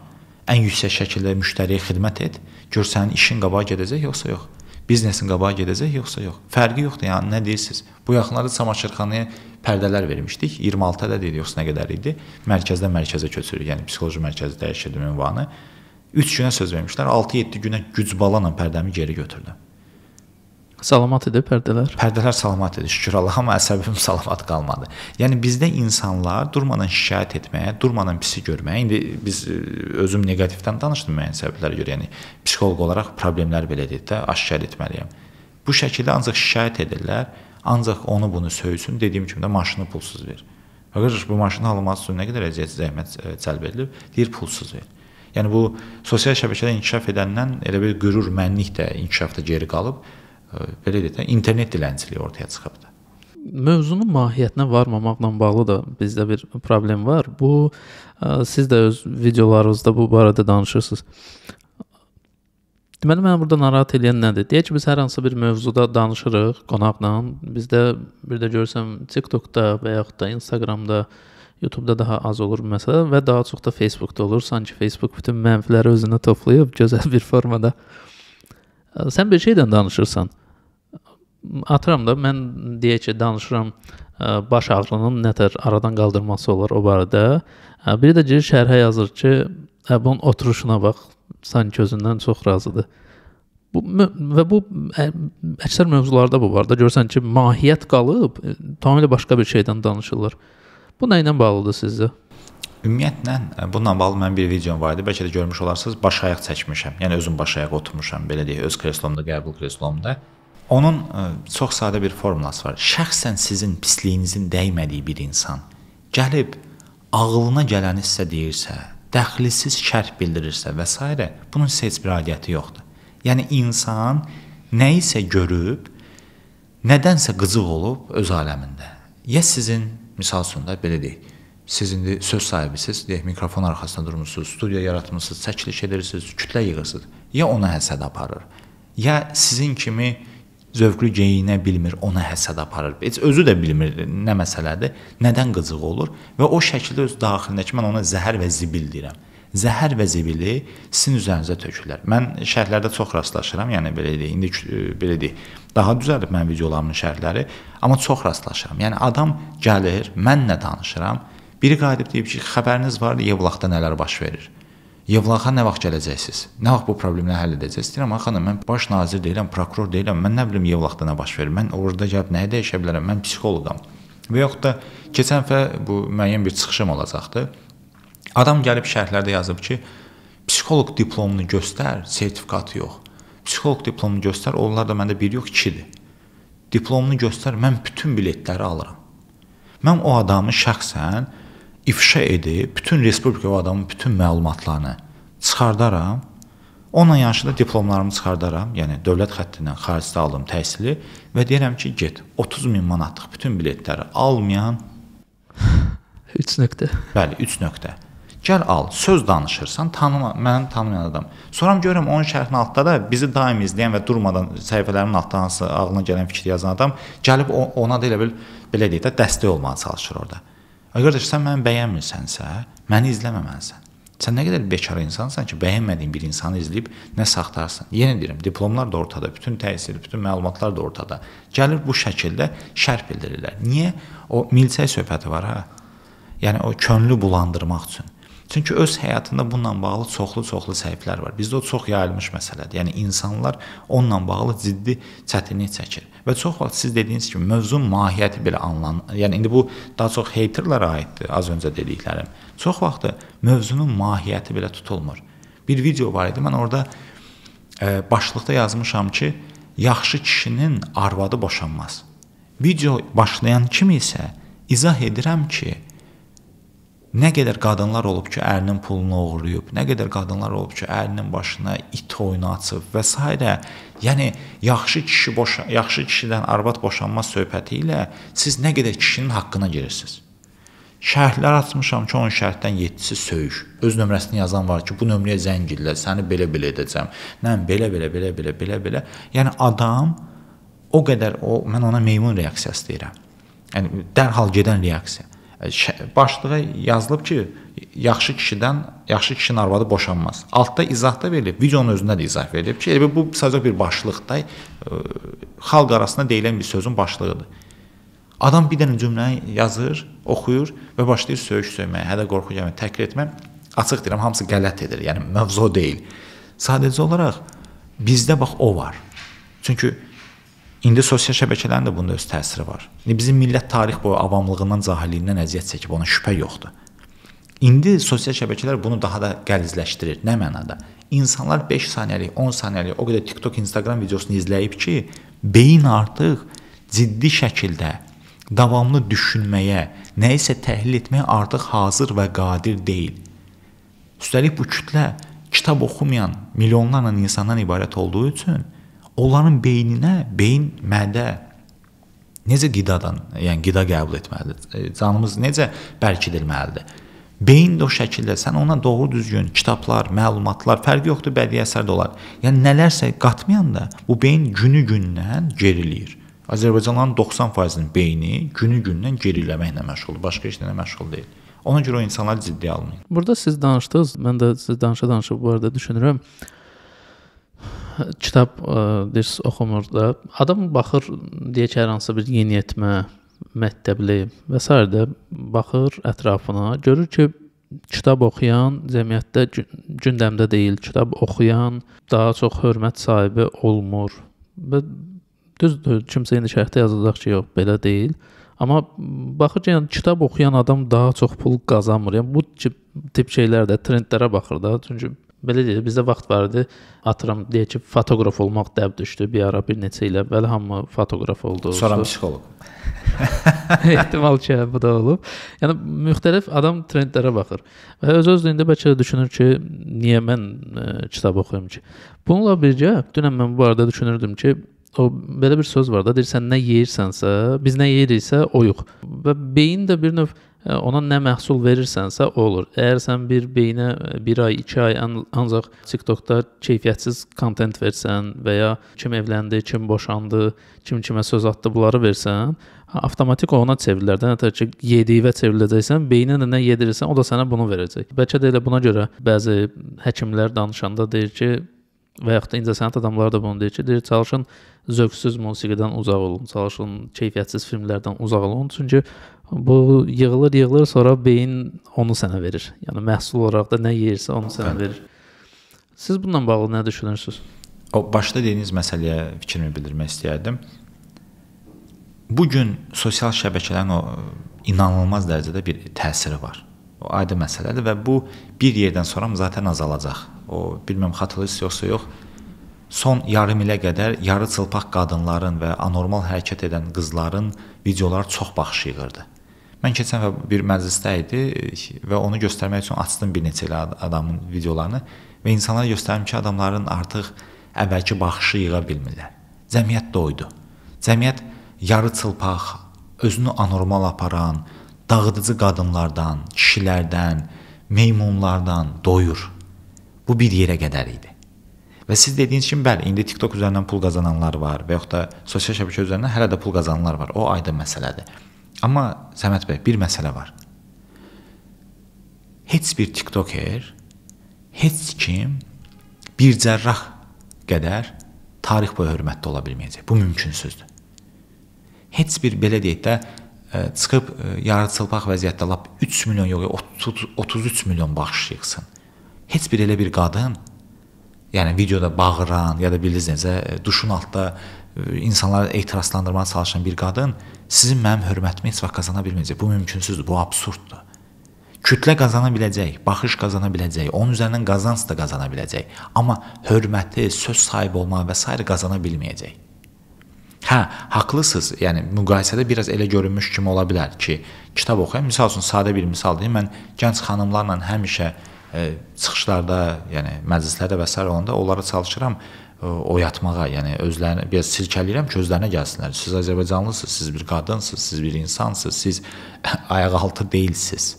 ən yüksək şəkildə müştəriyə xidmət et, gör sənin işin qabağa gedəcək yoxsa yox. Biznesin qabağa gedəcək yoxsa yox. Fərqi yoxdur, yəni nə deyirsiz? Bu yaxınlarda çamaşırxanaya pərdələr vermişdik. 26 ədəd idi, yoxsa nə qədər idi? Mərkəzdən mərkəzə köçürük, yəni psixoloji mərkəzi dəyişirdim ünvanı. 3 günə söz vermişlər. 6-7 günə güc balanla pərdəmi geri götürdüm. Salamat idi pərdələr. Pərdələr salamat idi. Şükür Allaha, amma əsəbim salamat qalmadı. Yəni bizdə insanlar durmadan şikayət etməyə, durmadan pisi görməyə, indi biz e, özüm neqativdən danışdım müəyyən səbəblərə görə. Yəni psixoloq olaraq problemlər belədir də, aşkar etməliyəm. Bu şəkildə ancaq şikayət edirlər, ancaq onu bunu söysün, dediyim kimi də maşını pulsuz ver. Qardaş, bu maşını alması üçün nə qədər əziyyət, zəhmət e, cəlb edilib, deyir pulsuz ver. Yəni bu sosial şəbəkədə inkişaf edəndən elə bir qürur, mənlik də inkişafda geri qalıb belə deyək də internet dilənçiliyi ortaya çıxıbdı.
Mövzunun mahiyyətinə varmamaqla bağlı da bizdə bir problem var. Bu ə, siz də öz videolarınızda bu barədə danışırsınız. Deməli məni burada narahat edən nədir? Deyək ki, biz hər hansı bir mövzuda danışırıq qonaqla. Bizdə bir də görsən TikTokda və yaxud da Instagramda, YouTube-da daha az olur bu məsələ və daha çox da Facebook-da olur. Sanki Facebook bütün mənfiləri özünə toplayıb gözəl bir formada sən bir şeydən danışırsan atıram da mən deyək ki, danışıram e, baş ağrının nətər aradan qaldırması olar o barədə. E, biri də girir şərhə yazır ki, bunun oturuşuna bax, sanki özündən çox razıdır. Bu və bu əksər mövzularda bu var da görsən ki, mahiyyət qalıb, e, tamamilə başqa bir şeydən danışılır. Bu nə ilə bağlıdır sizcə?
Ümumiyyətlə bununla bağlı mənim bir videom var idi. Bəlkə də görmüş olarsınız. Baş ayaq çəkmişəm. Yəni özüm baş ayağa oturmuşam, belə deyək, öz kreslomda, qəbul kreslomda. Onun ə, e, çox sadə bir formulası var. Şəxsən sizin pisliyinizin dəymədiyi bir insan gəlib ağlına gələni sizə deyirsə, dəxlisiz şərh bildirirsə və s. bunun sizə heç bir aidiyyəti yoxdur. Yəni insan nə isə görüb, nədənsə qızıq olub öz aləmində. Ya sizin misal üçün də belə deyək, siz indi söz sahibisiniz, deyək mikrofon arxasında durmusunuz, studiya yaratmısınız, çəkiliş edirsiniz, kütlə yığırsınız. Ya ona həsəd aparır, ya sizin kimi zövqlü geyinə bilmir, ona həsəd aparır. Heç özü də bilmir nə məsələdir, nədən qıcıq olur və o şəkildə öz daxilindəki mən ona zəhər və zibil deyirəm. Zəhər və zibili sizin üzərinizə tökülür. Mən şərhlərdə çox rastlaşıram, yəni belə deyək, indi e, belə deyək, daha düzəlib mənim videolarımın şərhləri, amma çox rastlaşıram. Yəni adam gəlir, mənlə danışıram, biri qayıdıb deyib ki, xəbəriniz var, Yevlaxda nələr baş verir? Yevlaxan nə vaxt gələcəksiniz? Nə vaxt bu problemləri həll edəcəksiniz? Deyirəm, xanım, mən baş nazir deyiləm, prokuror deyiləm. Mən nə bilim Yevlaxda nə baş verir? Mən orada gəlib nəyə dəyişə bilərəm? Mən psixoloqam. Və yaxud da keçən həftə bu müəyyən bir çıxışım olacaqdı. Adam gəlib şərhlərdə yazıb ki, psixoloq diplomunu göstər, sertifikatı yox. Psixoloq diplomunu göstər, onlar da məndə bir yox, ikidir. Diplomunu göstər, mən bütün biletləri alıram. Mən o adamı şəxsən ifşa edib bütün respublika o adamın bütün məlumatlarını çıxardaram. Onunla yanaşı da diplomlarımı çıxardaram, yəni dövlət xəttindən xaricdə aldığım təhsili və deyirəm ki, get 30 min manatlıq bütün biletləri almayan 3 nöqtə. Bəli, 3 nöqtə. Gəl al, söz danışırsan, tanıma, mənim tanımayan adam. Sonra görürəm onun şərhinin altında da bizi daim izləyən və durmadan səhifələrin altdan hansı ağlına gələn fikri yazan adam gəlib ona da elə bil belə deyək də dəstək olmağa çalışır orada. Qardaş, sən məni bəyənmirsənsə, məni izləməməlisən. Sən nə qədər bekar insansan ki, bəyənmədiyin bir insanı izləyib nə saxtarsan. Yenə deyirəm, diplomlar da ortada, bütün təhsil, bütün məlumatlar da ortada. Gəlir bu şəkildə şərh bildirirlər. Niyə? O milçək söhbəti var ha. Yəni o könlü bulandırmaq üçün. Çünki öz həyatında bununla bağlı çoxlu-çoxlu səhiflər var. Bizdə o çox yayılmış məsələdir. Yəni insanlar onunla bağlı ciddi çətinlik çəkir. Və çox vaxt siz dediyiniz kimi mövzun mahiyyəti belə anlan, yəni indi bu daha çox heyterlərə aiddir az öncə dediklərim. Çox vaxt mövzunun mahiyyəti belə tutulmur. Bir video var idi, mən orada ə, e, başlıqda yazmışam ki, yaxşı kişinin arvadı boşanmaz. Video başlayan kimi isə izah edirəm ki, Nə qədər qadınlar olub ki, ərinin pulunu oğurlayıb, nə qədər qadınlar olub ki, ərinin başına it oyunu açıb və s. Yəni yaxşı kişi boşa, yaxşı kişidən arvad boşanma söhbəti ilə siz nə qədər kişinin haqqına girirsiniz. Şərhlər atmışam ki, 10 şərtdən 7-si söyüş. Öz nömrəsini yazan var ki, bu nömrəyə zəng elə, səni belə-belə edəcəm. Nə belə-belə belə belə belə belə. Yəni adam o qədər o mən ona meymun reaksiyası deyirəm. Yəni dərhal gedən reaksiya. Başlığa yazılıb ki, yaxşı kişidən yaxşı kişinin arvadı boşanmaz. Altda izah da verilib, videonun özündə də izah verilib ki, elə bu sadəcə bir başlıqda ə, e, xalq arasında deyilən bir sözün başlığıdır. Adam bir dənə cümləni yazır, oxuyur və başlayır söyüş söyməyə, hədə qorxu gəlmə, təkrir etmə. Açıq deyirəm, hamısı qələt edir. Yəni mövzu deyil. Sadəcə olaraq bizdə bax o var. Çünki İndi sosial şəbəkələrin də bunda öz təsiri var. İndi bizim millət tarix boyu avamlığından, cahilliyindən əziyyət çəkib, ona şübhə yoxdur. İndi sosial şəbəkələr bunu daha da qəlizləşdirir. Nə mənada? İnsanlar 5 saniyəlik, 10 saniyəlik o qədər TikTok, Instagram videosunu izləyib ki, beyin artıq ciddi şəkildə davamlı düşünməyə, nə isə təhlil etməyə artıq hazır və qadir deyil. Üstəlik bu kütlə kitab oxumayan milyonlarla insandan ibarət olduğu üçün onların beyninə, beyin mədə necə qidadan, yəni qida qəbul etməlidir. Canımız necə bərkidilməlidir? Beyin də o şəkildə sən ona doğru düzgün kitablar, məlumatlar, fərqi yoxdur bədii əsər də olar. Yəni nələrsə qatmayanda bu beyin günü-gündən geriləyir. Azərbaycanlıların 90%-nin beyni günü-gündən geriləməklə məşğuldur, başqa işlə məşğul deyil. Ona görə o insanlar ciddiyə almayın.
Burada siz danışdınız, mən də siz danışa-danışa bu arada düşünürəm kitab e, deyirsiz oxumur da adam baxır deyək hər hansı bir yeniyetmə məktəbli və s. də baxır ətrafına, görür ki, kitab oxuyan cəmiyyətdə gündəmdə deyil, kitab oxuyan daha çox hörmət sahibi olmur. Və düzdür, kimsə indi şərhdə yazacaq ki, yox, belə deyil. Amma baxır ki, yəni kitab oxuyan adam daha çox pul qazanmır. Yəni bu tip şeylər də trendlərə baxır da. Çünki belə deyək, bizdə vaxt var idi. Atıram deyək ki, fotoqraf olmaq dəb düşdü bir ara bir neçə il əvvəl hamı fotoqraf oldu. Sonra psixoloq. Ehtimal ki, bu da olub. Yəni müxtəlif adam trendlərə baxır və öz-özlüyündə bəlkə düşünür ki, niyə mən ə, e, kitab oxuyum ki? Bununla birgə dünən mən bu barədə düşünürdüm ki, o belə bir söz var da, deyirsən nə yeyirsənsə, biz nə yeyiriksə oyuq. Və beyin də bir növ ona nə məhsul verirsənsə o olur. Əgər sən bir beyinə 1 ay, 2 ay ancaq TikTokda keyfiyyətsiz kontent versən və ya kim evləndi, kim boşandı, kim kimə söz atdı bunları versən, avtomatik ona çevrilər də. Hətta ki yediyivə çevriləcəksən, beyninə də nə yedirirsən, o da sənə bunu verəcək. Bəlkə də elə buna görə bəzi həkimlər danışanda deyir ki, və yaxud da incəsənət adamları da bunu deyir ki, deyir çalışın zövqsüz musiqidən uzaq olun, çalışın keyfiyyətsiz filmlərdən uzaq olun. Çünki Bu yığılır, yığılır, sonra beyin onu sənə verir. Yəni məhsul olaraq da nə yeyirsə onu sənə Bəli.
verir.
Siz bununla bağlı nə
düşünürsüz? O başda dediyiniz məsələyə fikrimi bildirmək istəyərdim. Bu gün sosial şəbəkələrin o inanılmaz dərəcədə bir təsiri var. O aydın məsələdir və bu bir yerdən sonra zaten azalacaq. O bilməm xatırlayırsınız yoxsa yox, son yarım ilə qədər yarı çılpaq qadınların və anormal hərəkət edən qızların videoları çox baxış yığırdı. Mən keçən dəfə bir məclisdə idi e, və onu göstərmək üçün açdım bir neçə elə adamın videolarını və insanlara göstərdim ki, adamların artıq əvvəlki baxışı yığa bilmirlər. Cəmiyyət doydu. Cəmiyyət yarı çılpaq, özünü anormal aparan, dağıdıcı qadınlardan, kişilərdən, meymunlardan doyur. Bu bir yerə qədər idi. Və siz dediyiniz kimi bəli, indi TikTok üzərindən pul qazananlar var və yaxud da sosial şəbəkə üzərindən hələ də pul qazananlar var. O aydın məsələdir. Amma Səməd bəy, bir məsələ var. Heç bir TikToker, heç kim bir cərrah qədər tarix boyu hörmətli ola bilməyəcək. Bu mümkünsüzdür. Heç bir belə deyək də e, çıxıb e, yarıçılpaq vəziyyətdə lap 3 milyon yox, 30 33 milyon baxış yığsın. Heç bir elə bir qadın, yəni videoda bağıran ya da bilirsiniz necə e, duşun altında insanları ehtiraslandırmağa çalışan bir qadın sizin mənim hörmətimi heç vaxt qazana bilməyəcək. Bu mümkünsüzdür, bu absurddur. Kütlə qazana biləcək, baxış qazana biləcək, onun üzərindən qazanc da qazana biləcək, amma hörməti, söz sahibi olmağı və s. qazana bilməyəcək. Hə, haqlısınız. Yəni müqayisədə biraz elə görünmüş kimi ola bilər ki, kitab oxuyun. Məsəl üçün sadə bir misal deyim. Mən gənc xanımlarla həmişə ə, e, çıxışlarda, yəni məclislərdə və s. olanda onlara çalışıram oyatmağa, yəni özlərini biraz silkələyirəm ki, özlərinə gəlsinlər. Siz Azərbaycanlısınız, siz bir qadınsınız, siz bir insansınız, siz ayaqaltı deyilsiniz.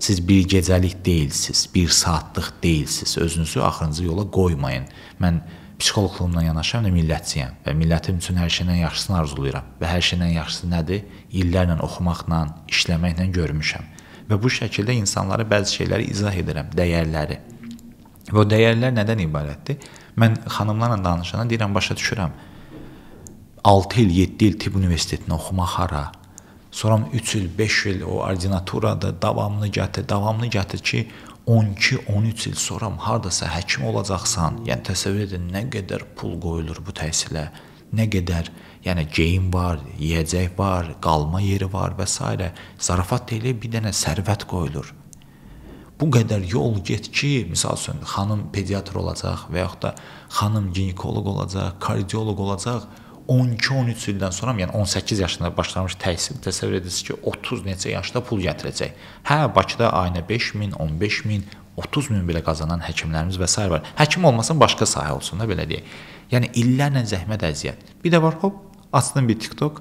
Siz bir gecəlik deyilsiniz, bir saatlıq deyilsiniz. Özünüzü axırıncı yola qoymayın. Mən psixoloqluğumdan yanaşıram da millətçiyəm və millətim üçün hər şeydən yaxşısını arzulayıram. Və hər şeydən yaxşısı nədir? İllərlə oxumaqla, işləməklə görmüşəm. Və bu şəkildə insanlara bəzi şeyləri izah edirəm, dəyərləri. Və o dəyərlər nədən ibarətdir? Mən xanımlarla danışanda deyirəm, başa düşürəm. 6 il, 7 il tibb universitetinə oxumaq hara? Sonra 3 il, 5 il o ordinaturada davamlı gətir, davamlı gətir ki, 12-13 il sonra hardasa həkim olacaqsan. Yəni təsəvvür edin nə qədər pul qoyulur bu təhsilə. Nə qədər, yəni geyim var, yeyəcək var, qalma yeri var və s. zarafat deyil, bir dənə sərvət qoyulur bu qədər yol get ki, məsəl üçün xanım pediatr olacaq və yaxud da xanım ginekoloq olacaq, kardioloq olacaq. 12-13 ildən sonra, yəni 18 yaşında başlamış təhsil təsəvvür edirsiniz ki, 30 neçə yaşda pul gətirəcək. Hə, Bakıda ayına 5000, 15000, 30000 belə qazanan həkimlərimiz və s. var. Həkim olmasın, başqa sahə olsun da belə deyək. Yəni illərlə zəhmət əziyyət. Bir də var hop, açdın bir TikTok,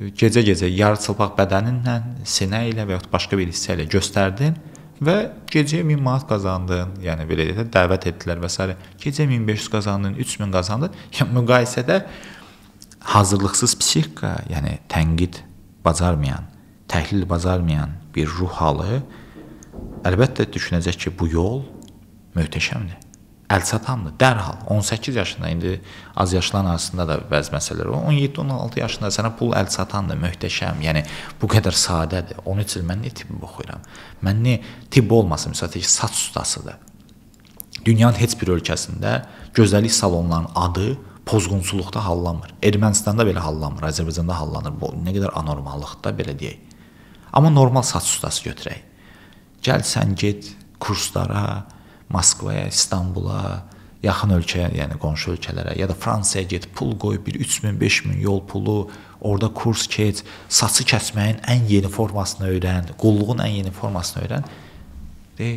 gecə-gecə yarı çılpaq bədəninlə, sinə ilə və ya başqa bir hissə ilə göstərdin və gecəyə 1000 manat qazandın, yəni belə deyək də dəvət etdilər və s. Gecə 1500 qazandın, 3000 qazandın. Yəni müqayisədə hazırlıqsız psixika, yəni tənqid bacarmayan, təhlil bacarmayan bir ruh halı əlbəttə düşünəcək ki, bu yol möhtəşəmdir əlçatandır dərhal 18 yaşında indi az yaşlılar arasında da bəzi məsələlər var. 17-16 yaşında sənə pul əlçatandır, möhtəşəm. Yəni bu qədər sadədir. 13 il mən niyə tibb oxuyuram? Mən niyə tibb olmasın, məsələn, saç ustasıdır. Dünyanın heç bir ölkəsində gözəllik salonlarının adı pozğunçuluqda hallanmır. Ermənistanda belə hallanmır, Azərbaycanda hallanır. Bu nə qədər anormallıqda belə deyək. Amma normal saç ustası götürək. Gəl sən get kurslara, Moskvaya, İstanbula, yaxın ölkəyə, yəni qonşu ölkələrə ya da Fransaya get, pul qoy, bir 3000, 5000 yol pulu, orada kurs keç, saçı kəsməyin ən yeni formasını öyrən, qulluğun ən yeni formasını öyrən. De,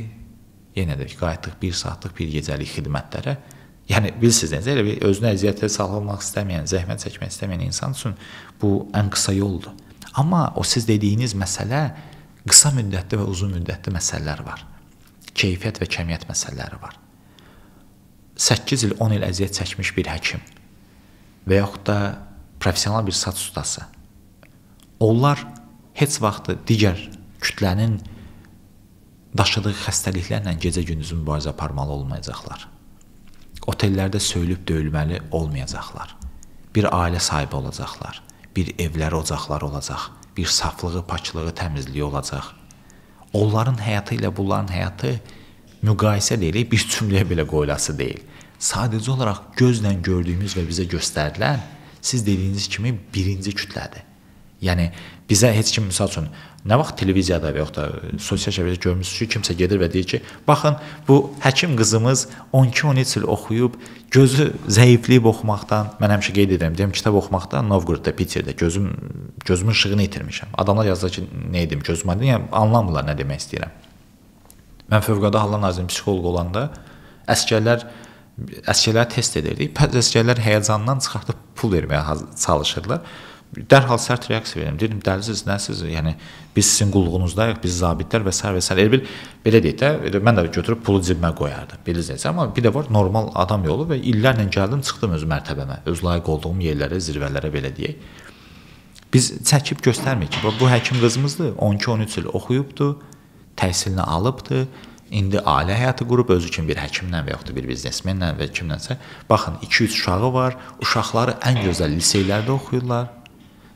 yenə də qayıtdıq 1 saatlıq bir gecəlik xidmətlərə. Yəni bilirsiniz necə yəni, elə bir özünə əziyyətə salmaq istəməyən, zəhmət çəkmək istəməyən insan üçün bu ən qısa yoldur. Amma o siz dediyiniz məsələ qısa müddətli və uzun müddətli məsələlər var keyfiyyət və kəmiyyət məsələləri var. 8 il, 10 il əziyyət çəkmiş bir həkim və yaxud da professional bir saç ustası. Onlar heç vaxt digər kütlənin daşıdığı xəstəliklərlə gecə-gündüz mübarizə aparmalı olmayacaqlar. Otellərdə söylüb döyülməli olmayacaqlar. Bir ailə sahibi olacaqlar. Bir evləri, ocaqları olacaq. Bir saflığı, paklığı, təmizliyi olacaq onların həyatı ilə bunların həyatı müqayisə deyilik, bir cümləyə belə qoyulası deyil. Sadəcə olaraq gözlə gördüyümüz və bizə göstərilən siz dediyiniz kimi birinci kütlədir. Yəni bizə heç kim məsəl üçün Nə vaxt televiziyada və yaxud da e, sosial şəbəkədə görmüsünüz ki, kimsə gedir və deyir ki, baxın, bu həkim qızımız 12-13 il oxuyub, gözü zəifliyib oxumaqdan, mən həmişə qeyd edirəm, deyim kitab oxumaqdan Novqorodda, Piterdə gözüm gözümün işığını itirmişəm. Adamlar yazır ki, nə edim gözümə, yəni anlamırlar nə demək istəyirəm. Mən Fövqəladə Hallar Nazirinin psixoloq olanda əskərlər əsgərləri test edirdik. Əsgərlər həyəcandan çıxartıb pul verməyə çalışırdılar dərhal sərt reaksiya verirəm. Deyirəm, dəlisiz, nəsiz? Yəni biz sizin qulluğunuzdayıq, biz zabitlər və sər və sər. Elə bil belə deyək də, elə mən də götürüb pulu cibimə qoyardım. Bilirsiz, amma bir də var normal adam yolu və illərlə gəldim, çıxdım öz mərtəbəmə, öz layiq olduğum yerlərə, zirvələrə belə deyək. Biz çəkib göstərmirik ki, bu həkim qızımızdır, 12-13 il oxuyubdu, təhsilini alıbdı, indi ailə həyatı qurub özü kimi bir həkimlə və yaxud da bir biznesmenlə və kimlənsə. Baxın, 2-3 uşağı var. Uşaqları ən gözəl liseylərdə oxuyurlar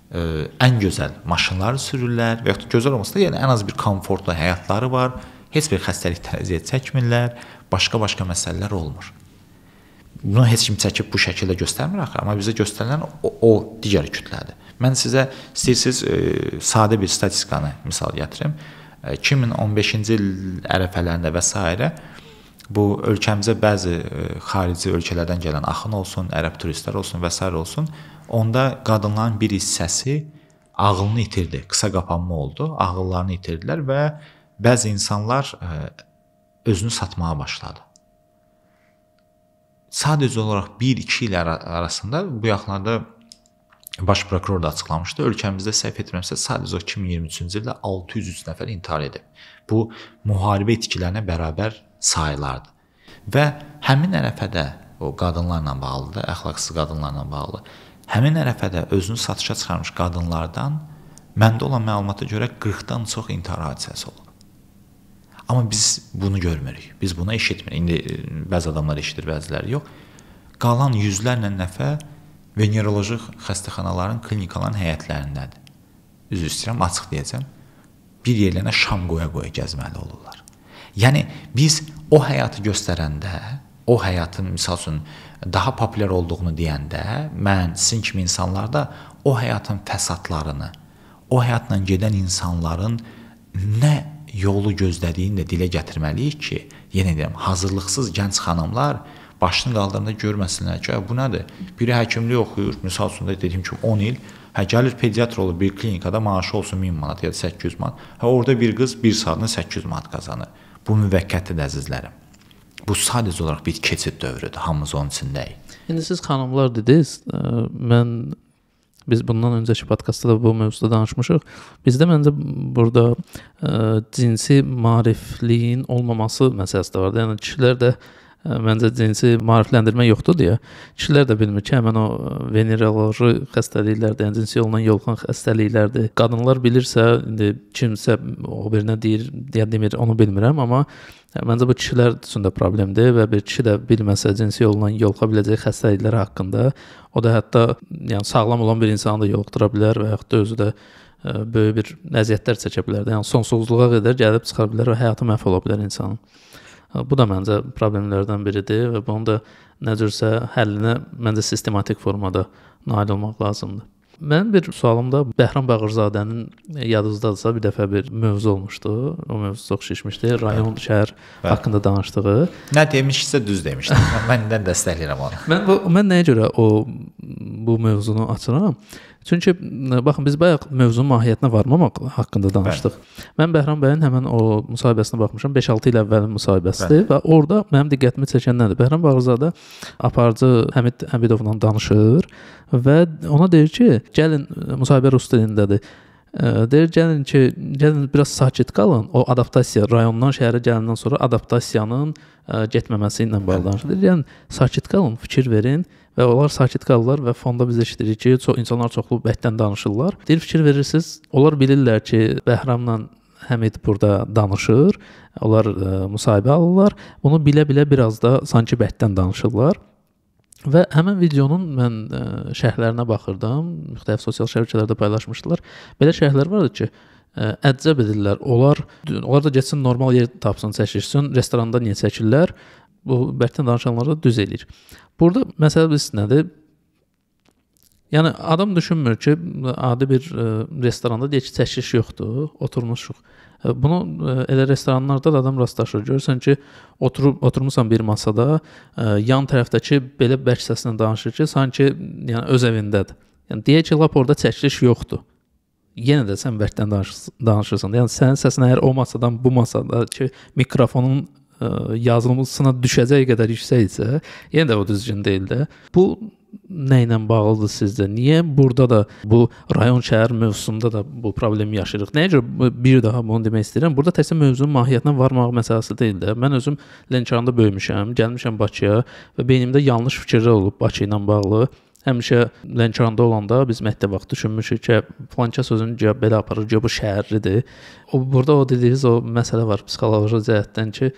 ə, ən gözəl maşınları sürürlər və yaxud gözəl olmasa da yəni ən az bir komfortlu həyatları var. Heç bir xəstəlik əziyyət çəkmirlər, başqa-başqa məsələlər olmur. Bunu heç kim çəkib bu şəkildə göstərmir axı, amma bizə göstərilən o, o digər kütlədir. Mən sizə istəyirsiniz ə, e, sadə bir statistikanı misal gətirim. 2015-ci e, il ərəfələrində və s. bu ölkəmizə bəzi ə, e, xarici ölkələrdən gələn axın olsun, ərəb turistlər olsun və s. olsun, onda qadınların bir hissəsi ağlını itirdi, qısa qapanma oldu, ağıllarını itirdilər və bəzi insanlar e, özünü satmağa başladı. Sadəcə olaraq 1-2 il arasında bu yaxınlarda baş prokuror da açıqlamışdı. Ölkəmizdə səhv etmirəmsə sadəcə 2023-cü ildə 603 nəfər intihar edib. Bu müharibə itkilərinə bərabər sayılardı. Və həmin ərəfədə o qadınlarla bağlı da, əxlaqsız qadınlarla bağlı Həmin ərəfədə özünü satışa çıxarmış qadınlardan məndə olan məlumata görə 40-dan çox intihar hadisəsi olub. Amma biz bunu görmürük. Biz bunu eşitmirik. İndi e, bəzi adamlar eşidir, bəziləri yox. Qalan yüzlərlə nəfər veneroloji xəstəxanaların klinikaların həyətlərindədir. Üzr istəyirəm, açıq deyəcəm. Bir yerlərinə şam qoya-qoya gəzməli olurlar. Yəni biz o həyatı göstərəndə, o həyatın məsəl üçün daha populyar olduğunu deyəndə mən sizin kimi insanlarda o həyatın fəsadlarını, o həyatla gedən insanların nə yolu gözlədiyini də dilə gətirməliyik ki, yenə deyirəm, hazırlıqsız gənc xanımlar başını qaldıranda görməsinlər ki, bu nədir? Biri həkimlik oxuyur, məsəl üçün də dediyim kimi 10 il, hə gəlir pediatr olur bir klinikada maaşı olsun 1000 manat ya da 800 manat. Hə orada bir qız 1 saatına 800 manat qazanır. Bu müvəqqətidir əzizlərim. Bu sadəcə olaraq bir keçid dövrüdür. Hamımız onun içindəyik.
İndi siz xanımlar dediniz, ə, e, mən biz bundan öncəki podkastda da bu mövzuda danışmışıq. Bizdə məncə burada ə, e, cinsi maarifliyin olmaması məsələsi də var. Yəni kişilər də ə, məncə cinsi maarifləndirmə yoxdur deyə kişilər də bilmir ki, həmin o veneroloji xəstəliklərdir, yəni cinsi yolla yoluxan xəstəliklərdir. Qadınlar bilirsə, indi kimsə o birinə deyir, deyə demir, onu bilmirəm, amma Məncə bu kişilər üçün də problemdir və bir kişi də bilməsə cinsi yolla yoluxa biləcəyi xəstəliklər haqqında, o da hətta yəni sağlam olan bir insanı da yoluxdura bilər və yaxud da özü də ə, böyük bir əziyyətlər çəkə bilər. Yəni sonsuzluğa qədər gəlib çıxa bilər və həyatı məhv ola bilər insanın. Bu da məncə problemlərdən biridir və bunun da nəcürsə həllinə məncə sistematik formada nail olmaq lazımdır. Mənim bir sualımda Bəhram Bağırzadənin e, yadınızdadırsa bir dəfə bir mövzu olmuşdu. O mövzu çox şişmişdi. Rayon, bəli, şəhər bəli. haqqında danışdığı.
Nə demişdisə düz demişdi. Məndən dəstəkləyirəm onu.
Mən bu mən nəyə görə o bu mövzunu açıram? Çünki e, baxın biz bayaq mövzunun mahiyyətinə varmamaq haqqında danışdıq. Bəli. Mən Bəhram bəyin həmin o müsahibəsinə baxmışam, 5-6 il əvvəlin müsahibəsidir Bəli. və orada mənim diqqətimi çəkən nədir? Bəhram Bağırzadə aparıcı Həmid Həmidovla danışır və ona deyir ki, gəlin e, müsahibə rus dilindədir. E, deyir gəlin ki, gəlin biraz sakit qalın. O adaptasiya rayondan şəhərə gələndən sonra adaptasiyanın getməməsi ilə bağlı danışır. Yəni sakit qalın, fikir verin və onlar sakit qalırlar və fonda biz eşidirik ki, çox insanlar çoxlu bətdən danışırlar. Deyir fikir verirsiniz, onlar bilirlər ki, Bəhramla Həmid burada danışır. Onlar e, müsahibə alırlar. Bunu bilə-bilə biraz da sanki bətdən danışırlar. Və həmin videonun mən ə, e, şərhlərinə baxırdım. Müxtəlif sosial şəbəkələrdə paylaşmışdılar. Belə şərhlər vardı ki, ə, e, əcəb edirlər. Onlar onlar da getsin normal yer tapsın, çəkilsin. Restoranda niyə çəkirlər? Bu bərkdən danışanlara düz eləyir. Burada məsələ bilirsiniz nədir? Yəni adam düşünmür ki, adi bir ə, e, restoranda deyək ki, çəkiliş yoxdur, oturmuşuq. E, bunu ə, e, elə restoranlarda da adam rastlaşır. Görürsən ki, oturub oturmusan bir masada, ə, yan tərəfdəki belə bərk səslə danışır ki, sanki yəni öz evindədir. Yəni deyək ki, lap orada çəkiliş yoxdur. Yenə də sən bərkdən danışırsan. Yəni sənin səsin əgər o masadan bu masada ki, mikrofonun E, yazılımısına düşəcək qədər yüksəkdirsə, yenə də o düzgün deyil də. Bu nə ilə bağlıdır sizdə? Niyə burada da bu rayon şəhər mövzusunda da bu problemi yaşayırıq? Nəyə görə bir daha bunu demək istəyirəm? Burada təkcə mövzunun mahiyyətinə varmaq məsələsi deyil də. Mən özüm Lənkəranda böyümüşəm, gəlmişəm Bakıya və beynimdə yanlış fikirlər olub Bakı ilə bağlı. Həmişə Lənkəranda olanda biz məktəb vaxtı düşünmüşük ki, plança sözünü belə aparır ki, bu şəhərlidir. O burada o dediyiniz o məsələ var psixoloji cəhətdən ki,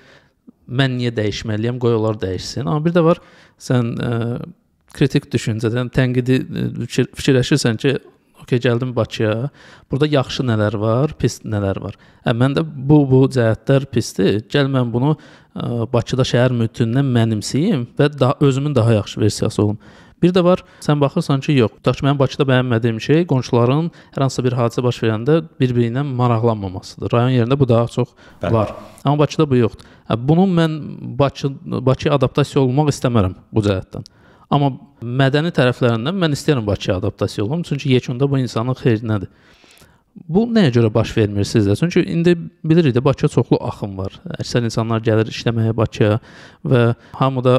mən niyə dəyişməliyəm, qoy onlar dəyişsin. Amma bir də var, sən ə, e, kritik düşüncədən tənqidi e, fikir, fikirləşirsən ki, okey gəldim Bakıya. Burada yaxşı nələr var, pis nələr var. Hə mən də bu bu cəhətlər pisdir. Gəl mən bunu ə, e, Bakıda şəhər mühitindən mənimsəyim və da, özümün daha yaxşı versiyası olum. Bir də var, sən baxırsan ki, yox, tutaq ki, mən Bakıda bəyənmədiyim şey qonşuların hər hansısa bir hadisə baş verəndə bir-birinə maraqlanmamasıdır. Rayon yerində bu daha çox Bəli. var. Amma Bakıda bu yoxdur. Hə, bunu mən Bakı Bakıya adaptasiya olmaq istəmərəm bu cəhətdən. Amma mədəni tərəflərindən mən istəyirəm Bakıya adaptasiya olum, çünki yekunda bu insanın xeyrinədir. Bu nəyə görə baş vermir sizdə? Çünki indi bilirik də Bakıya çoxlu axın var. Əksər insanlar gəlir işləməyə Bakıya və hamı da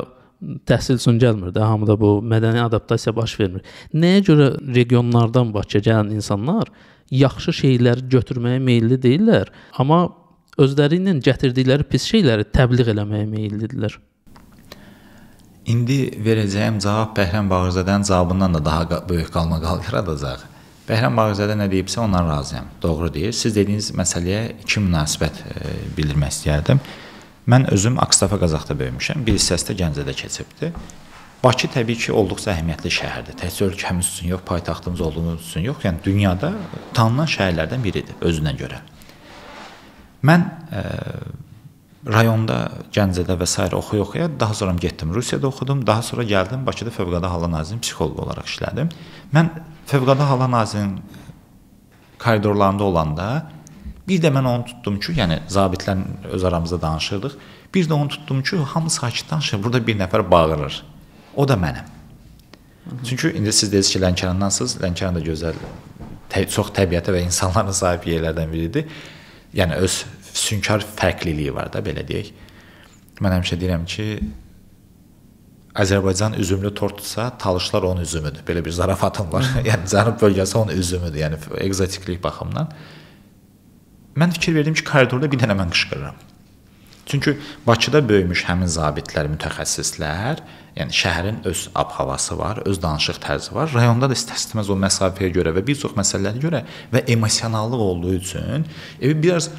təhsil üçün gəlmir də, hamıda bu mədəni adaptasiya baş vermir. Nəyə görə regionlardan Bakıya gələn insanlar yaxşı şeyləri götürməyə meylli deyillər, amma özləri ilə gətirdikləri pis şeyləri təbliğ eləməyə
meyllidirlər? İndi verəcəyim cavab Bəhrəm Bağırzadan cavabından da daha böyük qalmaqal yaradacaq. Bəhrəm Bağırzadə nə deyibsə, ondan razıyam. Doğru deyir. Siz dediyiniz məsələyə iki münasibət e, bildirmək istəyərdim. E, Mən özüm Ağstafa Qazaxda böyümüşəm, bir hissəsi də Gəncədə keçibdi. Bakı təbii ki, olduqca əhəmiyyətli şəhərdir. Təkcə ölkəmiz üçün yox, paytaxtımız olduğumuz üçün yox, yəni dünyada tanınan şəhərlərdən biridir özünə görə. Mən e, rayonda, Gəncədə və s. oxuya-oxuya daha sonra getdim Rusiyada oxudum, daha sonra gəldim Bakıda Fövqəladə Hallar Nazirinin psixoloqu olaraq işlədim. Mən Fövqəladə Hallar Nazirinin koridorlarında olanda Bir də mən onu tutdum ki, yəni zabitlər öz aramızda danışırdıq. Bir də onu tutdum ki, hamı sakit danışır. Burada bir nəfər bağırır. O da mənəm. Hı -hı. Çünki indi siz deyirsiniz ki, Lənkərandansınız. Lənkəran da gözəl, tə, çox təbiətə və insanlara sahib yerlərdən biridir. Yəni öz sünkar fərqliliyi var da, belə deyək. Mən həmişə deyirəm ki, Azərbaycan üzümlü tortdursa, Talışlar onun üzümüdür. Belə bir zarafatım var. yəni cənub bölgəsi onun üzümüdür, yəni ekzotiklik baxımından. Mən fikir verdim ki, koridorda bir dənə mən qışqırıram. Çünki Bakıda böyümüş həmin zabitlər, mütəxəssislər, yəni şəhərin öz ab-havası var, öz danışıq tərzi var. Rayonda da istəsitməz o məsafəyə görə və bir çox məsələlərə görə və emosionallıq olduğu üçün evi biraz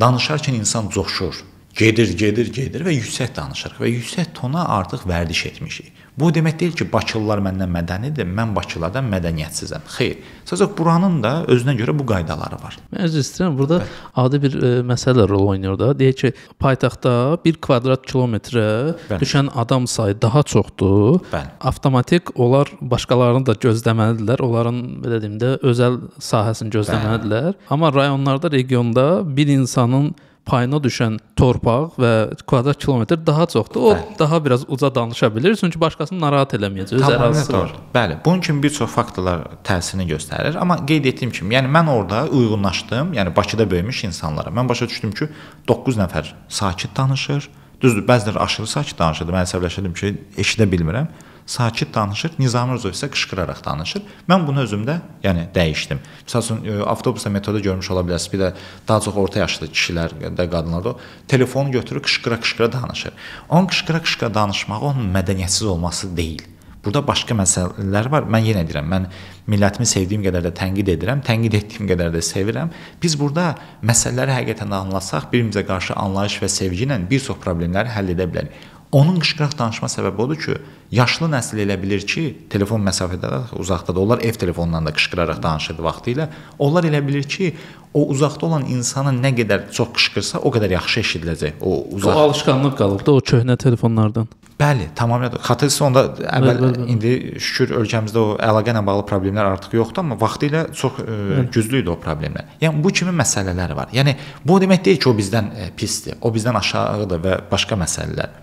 danışarkən insan coşur. Gedir, gedir, gedir və yüksək danışırıq və yüksək tona artıq vərdiş etmişik. Bu demək deyil ki, Bakılılar məndən mədənidir, mən Bakılardan mədəniyyətsizəm. Xeyr. Sadəcə buranın da özünə görə bu qaydaları var. Mən üzr
istəyirəm, burada Bəli. adi bir ə, e, məsələ rol oynayır da. Deyək ki, paytaxtda 1 kvadrat kilometrə Bəli. düşən adam sayı daha çoxdur. Bəli. Avtomatik onlar başqalarını da gözləməlidirlər. Onların belə deyim də özəl sahəsini gözləməlidirlər. Bəli. Amma rayonlarda, regionda bir insanın payına düşən torpaq və kvadrat kilometr daha
çoxdur. O Bəli. daha biraz uca danışa bilir, çünki başqasını narahat eləməyəcək. Öz Tamamilə ərazisi var. doğru. Bəli, bunun kimi bir çox faktorlar təsirini göstərir, amma qeyd etdiyim kimi, yəni mən orada uyğunlaşdım, yəni Bakıda böyümüş insanlara. Mən başa düşdüm ki, 9 nəfər sakit danışır. Düzdür, bəziləri aşırı sakit danışırdı. Mən əsəbləşirdim ki, eşidə bilmirəm sakit danışır, Nizami Ruzov isə qışqıraraq danışır. Mən bunu özümdə, yəni dəyişdim. Məsələn, e, avtobusda metodu görmüş ola bilərsiniz. Bir də daha çox orta yaşlı kişilər də, qadınlar da telefonu götürür, qışqıra-qışqıra danışır. Onun qışqıra-qışqıra danışmağı onun mədəniyyətsiz olması deyil. Burada başqa məsələlər var. Mən yenə deyirəm, mən millətimi sevdiyim qədər də tənqid edirəm, tənqid etdiyim qədər də sevirəm. Biz burada məsələləri həqiqətən anlasaq, birimizə qarşı anlayış və sevgi ilə bir çox problemləri həll edə bilərik. Onun qışqıraq danışma səbəbi odur ki, Yaşlı nəsil elə bilir ki, telefon məsafədə uzaqda da onlar ev telefonundan da qışqıraraq danışırdı vaxtı ilə. Onlar elə bilir ki, o uzaqda olan insana nə qədər çox qışqırsa, o qədər yaxşı eşidiləcək. O uzaq o alışqanlıq qalıb da o köhnə telefonlardan. Bəli, tamamilə. Xatırlısı onda əvvəl bəl, bəl, bəl. indi şükür ölkəmizdə o əlaqə ilə bağlı problemlər artıq yoxdur, amma vaxtı ilə çox e, ə, güclü idi o problemlər. Yəni bu kimi məsələlər var. Yəni bu demək deyil ki, o bizdən ə, e, pisdir, o bizdən aşağıdır və başqa məsələlər.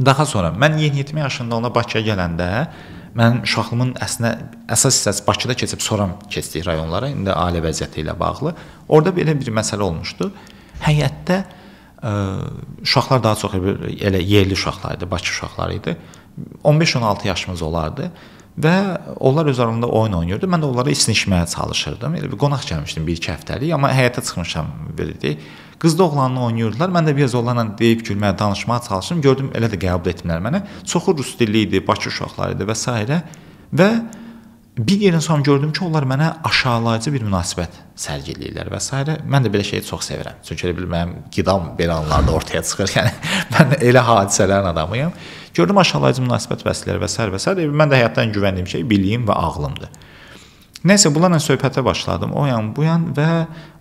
Daha sonra mən yeniyetmə yaşında ona Bakıya gələndə mən uşaqlığımın əslinə əsas hissəsi Bakıda keçib sonra keçdik rayonlara, indi ailə vəziyyəti ilə bağlı. Orda belə bir məsələ olmuşdu. Həyətdə ə, e, uşaqlar daha çox elə yerli uşaqlar idi, Bakı uşaqları idi. 15-16 yaşımız olardı və onlar öz aralarında oyun oynayırdı. Mən də onlara istinişməyə çalışırdım. Elə bir qonaq gəlmişdim bir-iki həftəlik, amma həyətə çıxmışam belə deyək Qız da oğlanla oynayırdılar. Mən də biraz onlarla deyib gülməyə, danışmağa çalışdım. Gördüm elə də qəbul etmirlər mənə. Çoxu rus dilli idi, Bakı uşaqları idi və s. və bir yerdən sonra gördüm ki, onlar mənə aşağılayıcı bir münasibət sərgiləyirlər və s. Mən də belə şeyi çox sevirəm. Çünki elə bil mənim qidam belə anlarda ortaya çıxır. Yəni mən elə hadisələrin adamıyam. Gördüm aşağılayıcı münasibət bəsləyir və s. və s. Mən də həyatdan güvəndiyim şey biliyim və ağlımdır. Nəsə bunlarla söhbətə başladım. O yan, bu yan və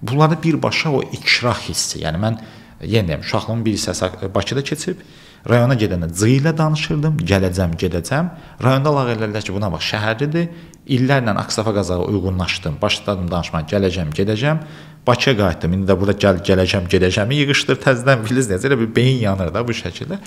bunlarda birbaşa o ikrah hissi. Yəni mən yenə yəni deyim, uşaqlığımın bir hissəsi Bakıda keçib. Rayona gedəndə cığ ilə danışırdım, gələcəm, gedəcəm. Rayonda lağ elədilər ki, buna bax şəhərlidir. İllərlə Aksafa qazağa uyğunlaşdım. Başladım danışmağa, gələcəm, gedəcəm. Bakıya qayıtdım. İndi də burada gəl, gələcəm, gedəcəmi yığışdır təzədən bilirsiniz necə elə bir beyin yanır da bu şəkildə.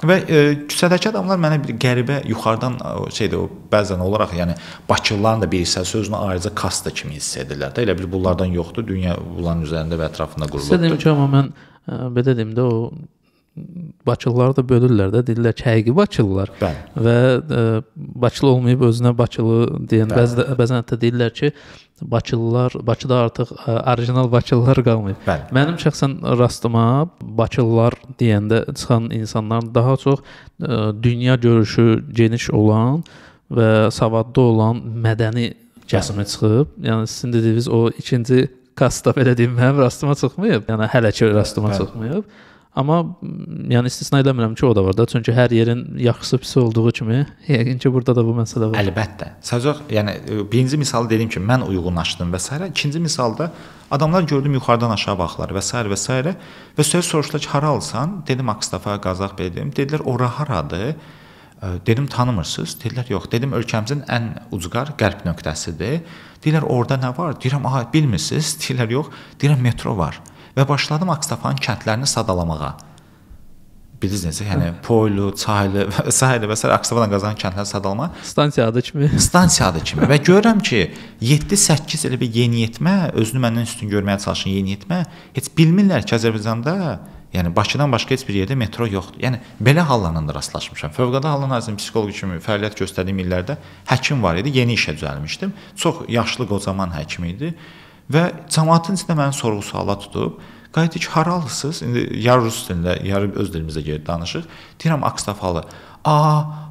Və e, küçədəki adamlar mənə bir qəribə yuxarıdan e, şeydə o bəzən olaraq, yəni Bakılıların da bir hissə sözünü ayrıca kasta kimi hiss edirlər də. Elə bil bunlardan yoxdur, dünya bunların üzərində və ətrafında qurulubdur. Sizə deyim
ki, amma mən ə, e, belə deyim də o Bakılılar da bölürlər də, deyirlər ki, həqiqi Bakılılar. Bəli. Və ə, e, Bakılı olmayıb özünə Bakılı deyən bəzi bəzən hətta deyirlər ki, Bakılılar, Bakıda artıq ə, e, orijinal Bakılılar qalmayıb. Bəli. Mənim şəxsən rastıma Bakılılar deyəndə çıxan insanların daha çox ə, e, dünya görüşü geniş olan və savadlı olan mədəni kəsimi çıxıb. Yəni sizin dediyiniz o ikinci kasta belə deyim, mənim rastıma çıxmayıb. Yəni hələ ki rastıma bəli. çıxmayıb. Bəli Amma yəni istisna eləmirəm ki, o da var da, çünki hər yerin yaxşısı pisi olduğu kimi, yəqin ki, burada da bu məsələ
var. Əlbəttə. Sadəcə, yəni birinci misalda dedim ki, mən uyğunlaşdım və s. İkinci misalda adamlar gördüm yuxarıdan aşağı baxdılar və s. və s. və sonra soruşdular ki, haralısan? Dedim Ağstafa, Qazax dedim. Dedilər, ora haradır? Dedim tanımırsınız? Dedilər, yox. Dedim ölkəmizin ən ucqar qərb nöqtəsidir. Deyirlər, orada nə var? Deyirəm, aha, bilmirsiniz? Deyirlər, yox. Deyirəm, metro var və başladım Ağstafan kəndlərini sadalamağa. Bilirsiniz necə, yəni hə. Poylu, Çaylı və sairə və sairə Ağstafadan qazanan kəndləri sadalama. Stansiya adı kimi. Stansiya adı kimi və görürəm ki, 7-8 elə bir yeniyetmə özünü məndən üstün görməyə çalışan yeniyetmə heç bilmirlər ki, Azərbaycanda Yəni Bakıdan başqa heç bir yerdə metro yoxdur. Yəni belə hallarla da rastlaşmışam. Fövqəladə hallar nazirinin psixoloqu kimi fəaliyyət göstərdiyim illərdə həkim var idi, yeni işə düzəlmişdim. Çox yaşlı qocaman həkim idi və cəmaətin içində mənim sorğu-suala tutub Qayıtdı ki, haralısınız? İndi yarı rus dilində, yarı öz dilimizdə gəlir danışıq. Deyirəm Akstafalı. A,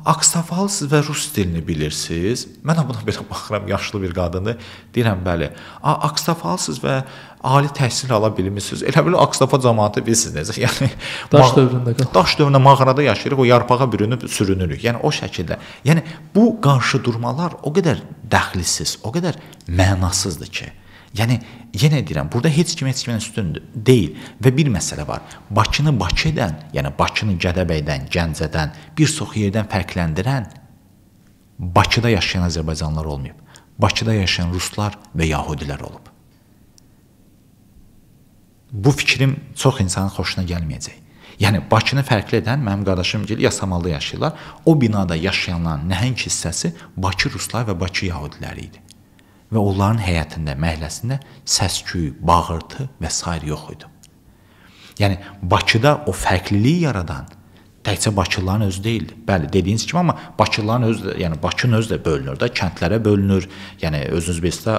Akstafalısınız və rus dilini bilirsiniz? Mən buna belə baxıram, yaşlı bir qadındır. Deyirəm, bəli. A, Akstafalısınız və ali təhsil ala bilmisiniz. Elə bil Akstafa cəmaəti bilirsiniz necə. Yəni daş dövründə, daş dövründə mağarada yaşayırıq, o yarpağa bürünüb sürünürük. Yəni o şəkildə. Yəni bu qarşı durmalar o qədər dəxlisiz, o qədər mənasızdır ki. Yəni yenə deyirəm, burada heç kim heç kimdən üstün deyil və bir məsələ var. Bakını Bakı edən, yəni Bakını Gədəbəydən, Gəncədən, bir çox yerdən fərqləndirən Bakıda yaşayan Azərbaycanlılar olmayıb. Bakıda yaşayan ruslar və yahudilər olub. Bu fikrim çox insanın xoşuna gəlməyəcək. Yəni Bakını fərqli edən mənim qardaşım gəl Yasamalıda yaşayırlar. O binada yaşayanların nəhəng hissəsi Bakı ruslar və Bakı yahudiləri idi və onların həyətində, məhləsində səs-küy, bağırtı və s. yox idi. Yəni Bakıda o fərqliliyi yaradan təkcə Bakılıların özü deyildi. Bəli, dediyiniz kimi amma Bakılıların özü də, yəni Bakının özü də bölünür də, kəndlərə bölünür. Yəni özünüz bilirsiz də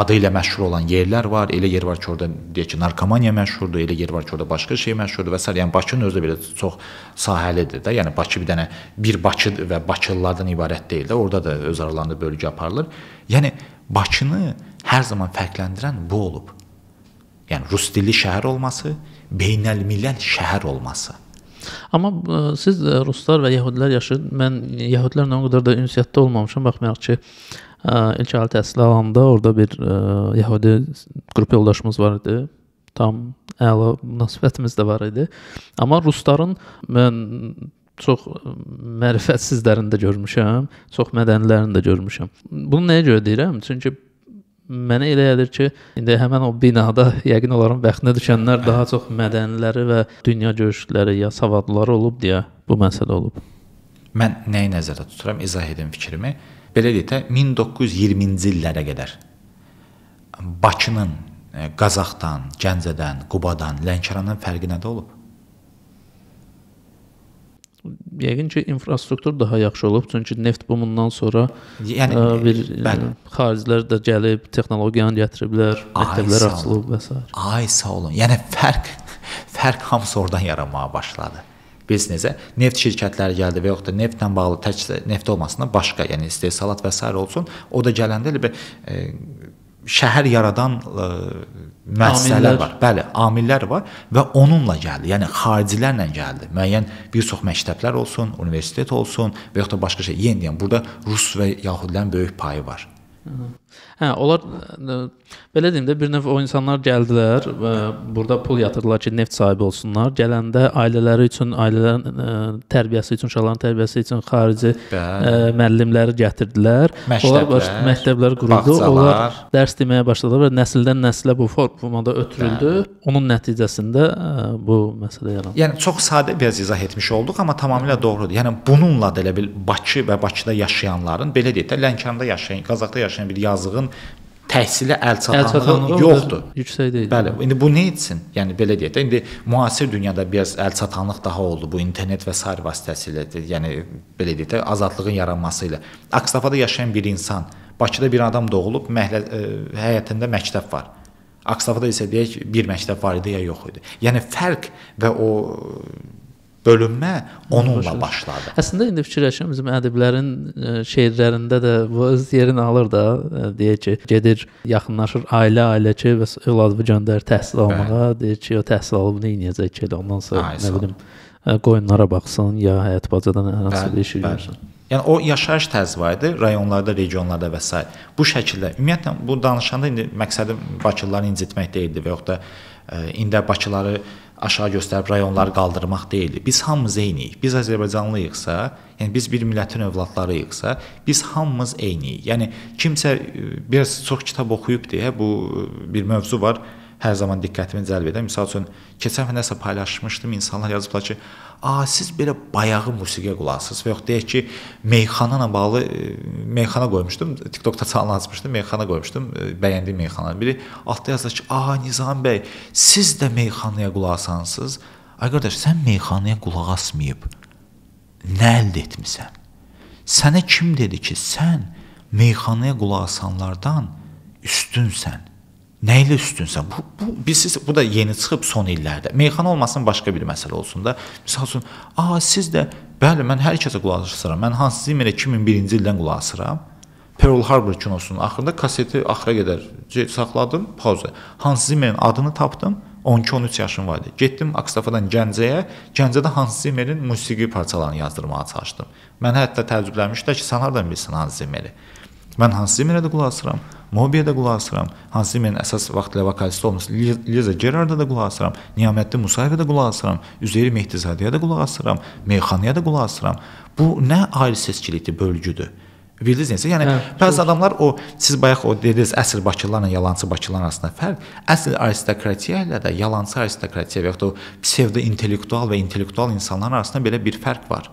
adı ilə məşhur olan yerlər var. Elə yer var ki, orada deyək ki, narkomaniya məşhurdur, elə yer var ki, orada başqa şey məşhurdur və s. Yəni Bakının özü də belə çox sahəlidir də. Yəni Bakı bir dənə bir Bakı və Bakılılardan ibarət deyil də. Orada da öz aralarında bölgü aparılır. Yəni Bakını hər zaman fərqləndirən bu olub. Yəni rus dilli şəhər olması, beynəlmilən şəhər olması.
Amma ə, e, siz e, ruslar və yəhudilər yaşayın. Mən yəhudlərlə o qədər də ünsiyyətdə olmamışam, baxmayaraq ki, İlk ali təhsil alanda orada bir ə, e, yəhudi qrup yoldaşımız var idi. Tam əla münasibətimiz də var idi. Amma rusların mən çox mərifətsizlərini də görmüşəm, çox mədənlərini də görmüşəm. Bunu nəyə görə deyirəm? Çünki mənə elə gəlir ki, indi həmin o binada yəqin onların bəxtinə düşənlər daha çox mədənləri və dünya görüşləri ya savadlıları olub
deyə bu məsələ olub. Mən nəyi nəzərdə tuturam? İzah edim fikrimi belə deyək də 1920-ci illərə qədər Bakının e, Qazaxdan, Gəncədən, Qubadan, Lənkərandan fərqi nədə olub?
Yəqin ki, infrastruktur daha yaxşı olub, çünki neft bumundan sonra yəni ə, e, bir e, bəli. xaricilər də gəlib, texnologiyanı gətiriblər, məktəblər açılıb və s.
Ay sağ olun. Yəni fərq fərq hamısı oradan yaranmağa başladı bilirsiniz, neft şirkətləri gəldi və yaxud da neftlə bağlı təkcə neft olmasına başqa, yəni istehsalat və s. olsun, o da gələndə elə bir e, şəhər yaradan ə, e, müəssisələr amillər. var. Bəli, amillər var və onunla gəldi. Yəni xaricilərlə gəldi. Müəyyən bir çox məktəblər olsun, universitet olsun və yaxud da başqa şey. Yenə deyirəm, burada rus və yahudilərin böyük payı var.
Hı -hı. Hə, onlar e, belə deyim də bir növ o insanlar gəldilər və burada pul yatırdılar ki, neft sahibi olsunlar. Gələndə ailələri üçün, ailələrin e, tərbiyəsi üçün, uşaqların tərbiyəsi üçün xarici Bəli. E, müəllimləri gətirdilər. Məktəblər, onlar baş, məktəblər quruldu, bağçalar. onlar dərs deməyə başladılar və nəsildən nəsilə bu formada ötürüldü. Bəli. Onun nəticəsində bu məsələ yarandı.
Yəni çox sadə bir izah etmiş olduq, amma tamamilə doğrudur. Yəni bununla da elə bil Bakı və Bakıda yaşayanların, belə deyək də, Lənkəranda yaşayan, Qazaxda yaşayan bir yazıçı yazığın təhsilə əl çatanlığı yoxdur. Yüksək deyil. Bəli, indi bu nə etsin? Yəni belə deyək də, indi müasir dünyada biraz əl çatanlıq daha oldu bu internet və sair vasitəsilə, yəni belə deyək də, azadlığın yaranması ilə. Ağstafada yaşayan bir insan, Bakıda bir adam doğulub, məhlə, ə, e, həyətində məktəb var. Ağstafada isə deyək bir məktəb var idi ya yox idi. Yəni fərq və o bölünmə onunla başladı.
Əslində indi fikirləşirəm bizim ədiblərin e, şeirlərində də bu öz yerini alır da, e, deyək ki, gedir, yaxınlaşır ailə ailə ki, bəs övladı göndər təhsil almağa, deyir ki, o təhsil alıb nə edəcək ki, ondan sonra nə bilim e, qoyunlara baxsın ya həyat bacadan hər hansı bir iş görsün.
Yəni o yaşayış tərzi var idi, rayonlarda, regionlarda və s. Bu şəkildə ümumiyyətlə bu danışanda indi məqsədim Bakılıları incitmək deyildi və yoxda ə, indi Bakıları ə, aşağı göstərib rayonları qaldırmaq deyildi. Biz hamımız eyniyik. Biz Azərbaycanlıyıqsa, yəni biz bir millətin övladlarıyıqsa, biz hamımız eyniyik. Yəni kimsə e, biraz çox kitab oxuyub deyə bu e, bir mövzu var hər zaman diqqətimi cəlb edir. Məsəl üçün keçən həftə nəsə paylaşmışdım, insanlar yazıblar ki, "A, siz belə bayağı musiqiyə qulaqsınız." Və yox deyək ki, meyxana ilə bağlı e, meyxana qoymuşdum, TikTokda çalan açmışdım, meyxana qoymuşdum, e, bəyəndiyim meyxanaların biri. Altda yazdı ki, "A, Nizam bəy, siz də meyxanaya qulaqsansınız." Ay qardaş, sən meyxanaya qulaq asmayıb nə əldə etmisən? Sənə kim dedi ki, sən meyxanaya qulaq asanlardan üstünsən? Nə ilə üstünsən? Bu, bu bilirsiz, bu da yeni çıxıb son illərdə. Meyxana olmasın başqa bir məsələ olsun da. Məsəl üçün, a siz də bəli, mən hər kəsə qulaq asıram. Mən Hans Zimmerə 2001-ci ildən qulaq asıram. Pearl Harbor kinosunun axırında kaseti axıra qədər saxladım, pauza. Hans Zimmerin adını tapdım. 12-13 yaşım var idi. Getdim Ağstafadan Gəncəyə. Gəncədə Hans Zimmerin musiqi parçalarını yazdırmağa çalışdım. Mən hətta təəccüblənmişdilər ki, sən hardan bilirsən Hans Zimmeri? Mən Hans Zimmerə də qulaq asıram. Mobiyə də qulaq asıram. Hansı mən əsas vaxtilə vokalisti olmuş Liza Gerarda da qulaq asıram. Niyamətdin Musayevə də qulaq asıram. Üzeyir Mehdizadəyə də qulaq asıram. Meyxanaya da qulaq asıram. Bu nə ayrı seçkilikdir, bölgüdür. Bildiniz necə? Yəni hə, bəzi çox. adamlar o siz bayaq o dediniz əsl Bakılılarla yalançı Bakılılar arasında fərq əsl aristokratiya ilə də yalançı aristokratiya və ya da o pseudo intellektual və intellektual insanlar arasında belə bir fərq var.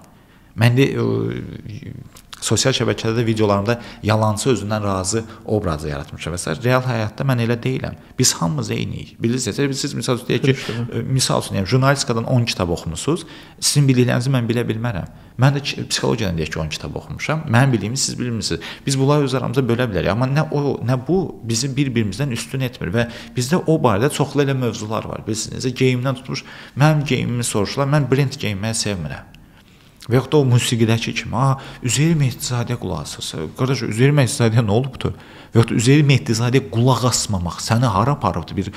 Mən də e, sosial şəbəkələrdə videolarımda yalançı özündən razı obrazı yaratmışam və s. Real həyatda mən elə deyiləm. Biz hamımız eyniyik. Bilirsiniz, elə siz misal üçün deyək ki, e, misal üçün yəni jurnalistikadan 10 kitab oxumusunuz. Sizin bildiklərinizi mən bilə bilmərəm. Mən də psixologiyadan deyək ki, 10 kitab oxumuşam. Mən bildiyimi siz bilmirsiniz. Biz bunları öz aramızda bölə bilərik, amma nə o, nə bu bizi bir-birimizdən üstün etmir və bizdə o barədə çoxlu elə mövzular var. Bilirsiniz, geyimdən tutmuş, mənim geyimimi soruşurlar. Mən brend geyinməyi sevmirəm. Və yaxud da o musiqidəki kimi, ha, Üzeyir Mehdizadə qulaq asırsa. Qardaş, Üzeyir Mehdizadə nə olubdu? Və yaxud da Üzeyir Mehdizadə qulaq asmamaq səni hara aparıbdı? Bir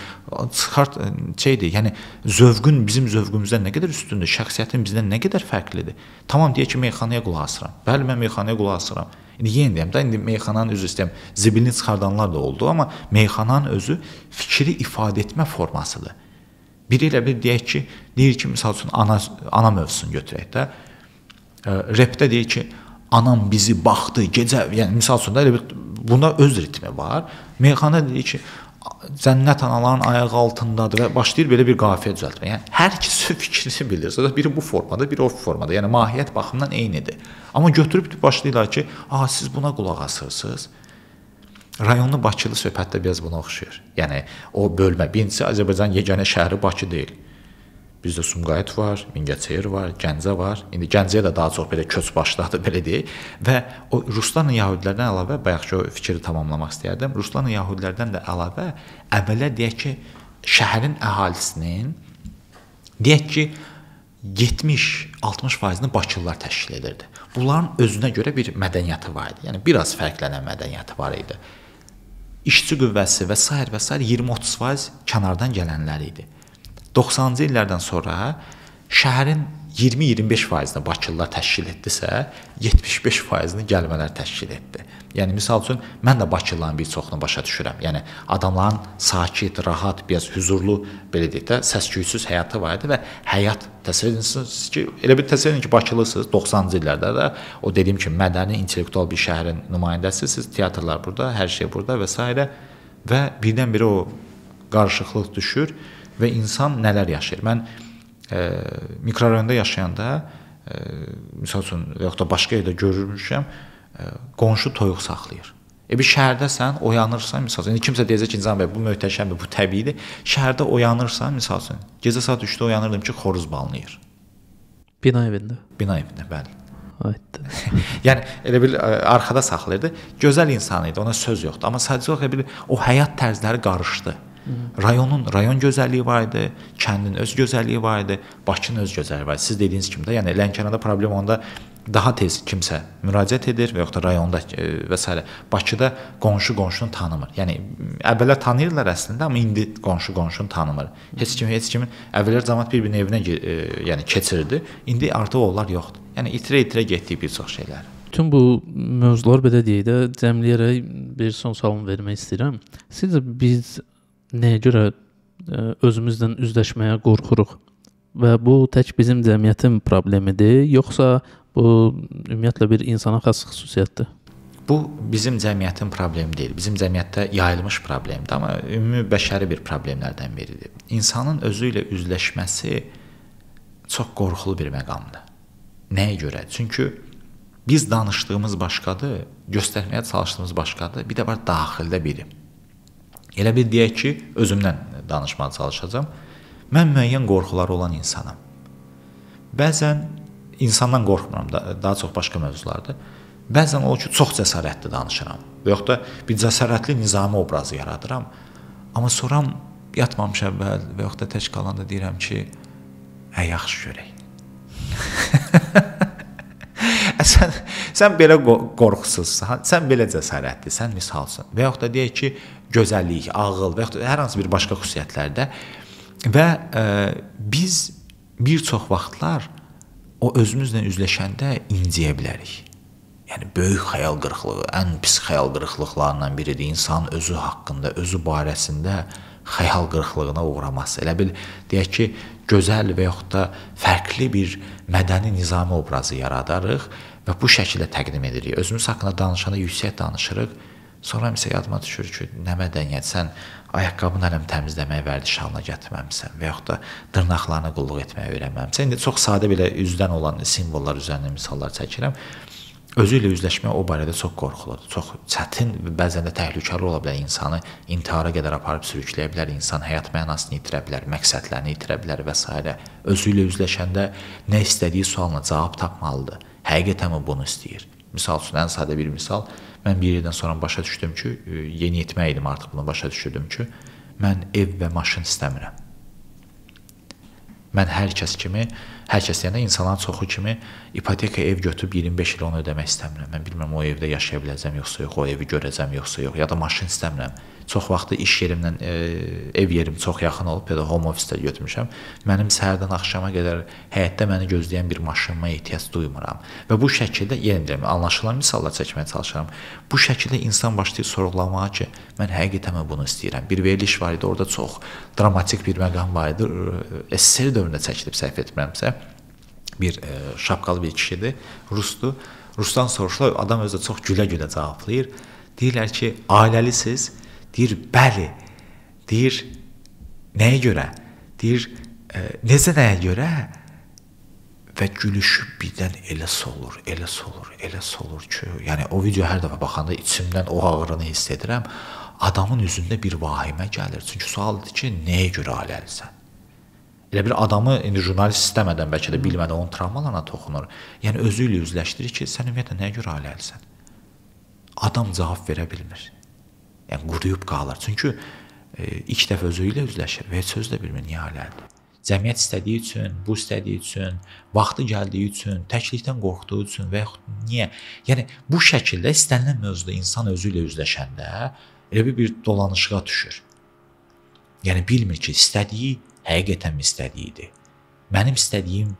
çıxart e, şeydir. Yəni zövqün bizim zövqümüzdən nə qədər üstündür? Şəxsiyyətin bizdən nə qədər fərqlidir? Tamam deyək ki, meyxanaya qulaq asıram. Bəli, mən meyxanaya qulaq asıram. İndi yenə deyirəm də, indi meyxananın özü istəyəm, zibilini çıxardanlar da oldu, amma meyxananın özü fikri ifadə etmə formasıdır. Biri ilə bir deyək ki, deyir ki, məsəl üçün ana ana mövzusunu götürək də repdə deyir ki, anam bizi baxdı gecə, yəni misal üçün də elə bir bunda öz ritmi var. Meyxana deyir ki, cənnət anaların ayağı altındadır və başlayır belə bir qafiyə düzəltməyə. Yəni hər ikisi fikrini bilir. Zədə biri bu formada, biri o formada. Yəni mahiyyət baxımından eynidir. Amma götürüb başlayırlar ki, "A, siz buna qulaq asırsınız." Rayonlu Bakılı söhbətdə biraz buna oxşayır. Yəni o bölmə, birincisi Azərbaycan yeganə şəhəri Bakı deyil. Bizdə Sumqayıt var, Mingəçevir var, Gəncə var. İndi Gəncəyə də daha çox belə köç başladı, belə deyək. Və o ruslarla yahudilərdən əlavə bayaqki o fikri tamamlamaq istəyərdim. Ruslarla yahudilərdən də əlavə əvvələ deyək ki, şəhərin əhalisinin deyək ki 70-60%-ni Bakılılar təşkil edirdi. Bunların özünə görə bir mədəniyyəti var idi. Yəni biraz fərqlənən mədəniyyəti var idi. İşçi qüvvəsi və sair və sair 20-30% kənardan gələnlər idi. 90-cı illərdən sonra şəhərin 20-25%-ni Bakılılar təşkil etdisə, 75%-ni gəlmələr təşkil etdi. Yəni misal üçün mən də Bakılıların bir çoxunu başa düşürəm. Yəni adamların sakit, rahat, biraz huzurlu belə deyək də, səs-küysüz həyatı var idi və həyat təsəvvür edirsiniz ki, elə bir təsəvvür edin ki, Bakılısınız 90-cı illərdə də o dediyim kimi mədəni, intellektual bir şəhərin nümayəndəsisiniz. Teatrlar burada, hər şey burada və s. və birdən-birə o qarışıqlıq düşür və insan nələr yaşayır. Mən e, mikrorayonda yaşayanda e, məsəl üçün və yaxud da başqa yerdə görürmüşəm, e, qonşu toyuq saxlayır. E bir şəhərdəsən, oyanırsan, məsəl üçün indi yəni kimsə deyəcək ki, Nizam bəy bu möhtəşəmdir, bu təbiidir. Şəhərdə oyanırsan, məsəl üçün gecə saat 3-də oyanırdım ki, xoruz balınıyır. Bina evində. Bina evində, bəli. Aytdı. yəni elə bil e, arxada saxlayırdı. Gözəl insan idi, ona söz yoxdur, amma sadəcə olaraq elə bil o həyat tərzləri qarışdı. Rayonun rayon gözəlliyi var idi, kəndin öz gözəlliyi var idi, Bakının öz gözəlliyi var. Siz dediyiniz kimi də, yəni Lənkəranda problem onda daha tez kimsə müraciət edir və yoxda rayonda e, və s. Bakıda qonşu qonşunu tanımır. Yəni əvvəllər tanıyırlar əslində, amma indi qonşu qonşunu tanımır. Heç kim heç kimin əvvəllər cəmaət bir-birinin evinə e, yəni keçirdi. İndi artıq onlar yoxdur. Yəni itirə-itirə getdik bir çox şeylər.
Bütün bu mövzular belə deyək də cəmləyərək bir son sualımı vermək istəyirəm. Sizcə biz nəyə görə e, özümüzlə üzləşməyə qorxuruq? Və bu tək bizim cəmiyyətin problemidir, yoxsa bu ümumiyyətlə bir insana xas xüsusiyyətdir?
Bu bizim cəmiyyətin problemi deyil. Bizim cəmiyyətdə yayılmış problemdir, amma ümumi bəşəri bir problemlərdən biridir. İnsanın özü ilə üzləşməsi çox qorxulu bir məqamdır. Nəyə görə? Çünki biz danışdığımız başqadır, göstərməyə çalışdığımız başqadır, bir də var daxildə biri. Elə bir deyək ki, özümdən danışmağa çalışacağam. Mən müəyyən qorxuları olan insanam. Bəzən insandan qorxmuram da, daha çox başqa mövzularda. Bəzən olur ki, çox cəsarətli danışıram. Və yoxda bir cəsarətli nizami obrazı yaradıram. Amma soram yatmamış əvvəl və yoxda tək qalanda deyirəm ki, hə yaxşı görək. sən sən belə qorxusuzsan, sən belə cəsarətlisən, misalsan. Və yaxud da deyək ki, gözəllik, ağıl və yaxud hər hansı bir başqa xüsusiyyətlərdə və ə, e, biz bir çox vaxtlar o özümüzlə üzləşəndə inciyə bilərik. Yəni böyük xəyal qırıqlığı, ən pis xəyal qırıqlıqlarından biridir. İnsan özü haqqında, özü barəsində xəyal qırıqlığına uğraması. Elə bil deyək ki, gözəl və yaxud da fərqli bir mədəni nizami obrazı yaradarıq və bu şəkildə təqdim edirik. Özümüz haqqında danışanda yüksək danışırıq Sonra isə yadıma düşür ki, nə mədəniyyət sən ayaqqabını hələm təmizləməyə vərdiş halına gətirməmisən və yaxud da dırnaqlarına qulluq etməyə öyrənməmisən. İndi çox sadə belə üzdən olan simvollar üzərində misallar çəkirəm. Özü ilə üzləşmək o barədə çox qorxuludur. Çox çətin və bəzən də təhlükəli ola bilər insanı intihara qədər aparıb sürükləyə bilər. İnsan həyat mənasını itirə bilər, məqsədlərini itirə bilər və s. Özü ilə üzləşəndə nə istədiyi sualına cavab tapmalıdır. Həqiqətənmi bunu istəyir? Məsəl üçün ən sadə bir misal Mən bir yerdən sonra başa düşdüm ki, e, yeni yetmə idim artıq bunu başa düşdüm ki, mən ev və maşın istəmirəm. Mən hər kəs kimi, hər kəs yəni insanların çoxu kimi ipoteka ev götürüb 25 il onu ödəmək istəmirəm. Mən bilmirəm o evdə yaşaya biləcəm yoxsa yox, o evi görəcəm yoxsa yox, ya da maşın istəmirəm. Çox vaxtı iş yerimdən e, ev yerim çox yaxın olub, belə home office-də götürmüşəm. Mənim səhərdən axşama qədər həyətdə məni gözləyən bir maşınıma ehtiyac duymuram. Və bu şəkildə yenə yəni deyirəm, anlaşılan misallar çəkməyə çalışıram. Bu şəkildə insan başlayır sorğulamağa ki, mən həqiqətən bunu istəyirəm. Bir veriliş var idi, orada çox dramatik bir məqam var idi. E, SSR dövründə çəkilib səhv etmirəmsə, bir e, şapkalı bir kişidir, rusdur. Rusdan soruşdular, adam özü də çox gülə-gülə cavablayır. Deyirlər ki, ailəlisiz? Deyir, bəli. Deyir, nəyə görə? Deyir, e, necə nəyə görə? Və gülüşüb birdən elə solur, elə solur, elə solur ki, yəni o video hər dəfə baxanda içimdən o ağrını hiss edirəm. Adamın üzündə bir vahimə gəlir. Çünki sual idi ki, nəyə görə ailəlisən? Elə bir adamı indi jurnalist istəmədən bəlkə də bilmədən onun travmalarına toxunur. Yəni özü ilə üzləşdirir ki, sən ümumiyyətlə nəyə görə ailəlisən? Adam cavab verə bilmir. Yəni quruyub qalır. Çünki e, ilk dəfə özü ilə üzləşir və heç söz də bilmir niyə alədir. Cəmiyyət istədiyi üçün, bu istədiyi üçün, vaxtı gəldiyi üçün, təklikdən qorxduğu üçün və yaxud niyə? Yəni bu şəkildə istənilən mövzuda insan özü ilə üzləşəndə elə bir, bir dolanışığa düşür. Yəni bilmir ki, istədiyi həqiqətən istədiyidir. Mənim istədiyim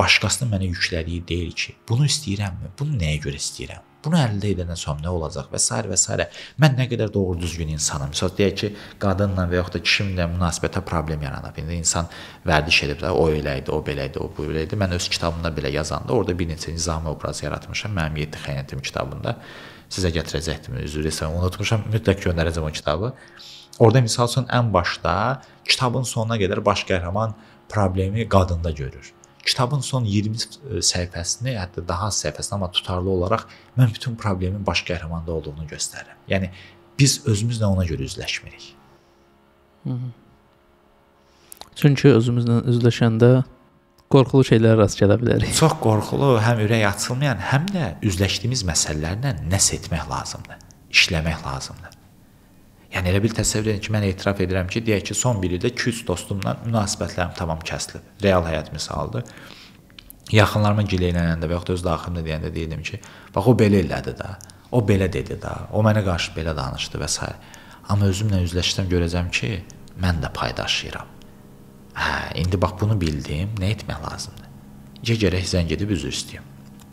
başqasının mənə yüklədiyi deyil ki. Bunu istəyirəmmi? Bunu nəyə görə istəyirəm? Bunu əldə edənəcəm nə olacaq və s. və s. Mən nə qədər doğru düzgün insanam. Məsəl deyək ki, qadınla və yaxud da kişimlə münasibətə problem yarana bilər. İnsan vərdiş edib də o elə idi, o belə idi, o bu belə idi. Mən öz kitabımda belə yazanda orada bir neçə nizami obraz yaratmışam mənim 7 xəyanətim kitabında. Sizə gətirəcəkdim, üzr istəyirəm, unutmuşam. Mütləq göndərəcəm o kitabı. Orda misal üçün ən başda kitabın sonuna qədər baş qəhrəman problemi qadında görür kitabın son 20 e, səhifəsini, hətta daha az səhifəsini, amma tutarlı olaraq mən bütün problemin baş qəhrəmanda olduğunu göstərirəm. Yəni biz özümüzlə ona görə üzləşmirik. Hı -hı.
Çünki özümüzlə üzləşəndə qorxulu şeylərə rast gələ
bilərik. Çox qorxulu, həm ürək açılmayan, həm də üzləşdiyimiz məsələlərlə nəsə etmək lazımdır, işləmək lazımdır. Yəni elə bil təsəvvür edin ki, mən etiraf edirəm ki, deyək ki, son 1 ildə 200 dostumla münasibətlərim tamam kəsilib. Real həyat misalıdır. Yaxınlarıma gileylənəndə və yaxud öz daxilimdə deyəndə deyirdim ki, bax o belə elədi də. O belə dedi də. O mənə qarşı belə danışdı və s. Amma özümlə üzləşsəm görəcəm ki, mən də paydaşıyıram. Hə, indi bax bunu bildim, nə etmək lazımdır? Ye gərək zəng edib üzr istəyim.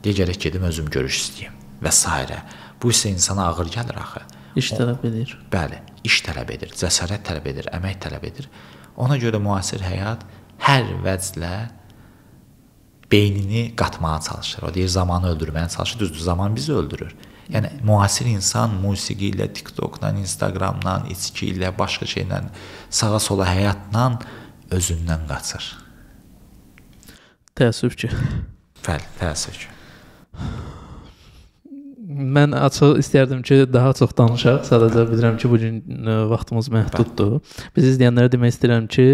Ye gərək gedim özüm görüş istəyim və s. Bu isə insana ağır gəlir axı. İş tələb edir. Bəli, iş tələb edir, cəsarət tələb edir, əmək tələb edir. Ona görə müasir həyat hər vəclə beynini qatmağa çalışır. O deyir zamanı öldürməyə çalışır. Düzdür, zaman bizi öldürür. Yəni müasir insan musiqi ilə, TikTokla, Instagramla, içki ilə, başqa şeylə, sağa-sola həyatla özündən qaçır. Təəssüf ki. Bəli, təəssüf ki.
Mən açıq istərdim ki, daha çox danışaq. Sadəcə bilirəm ki, bu gün vaxtımız məhduddur. Biz izləyənlərə demək istəyirəm ki,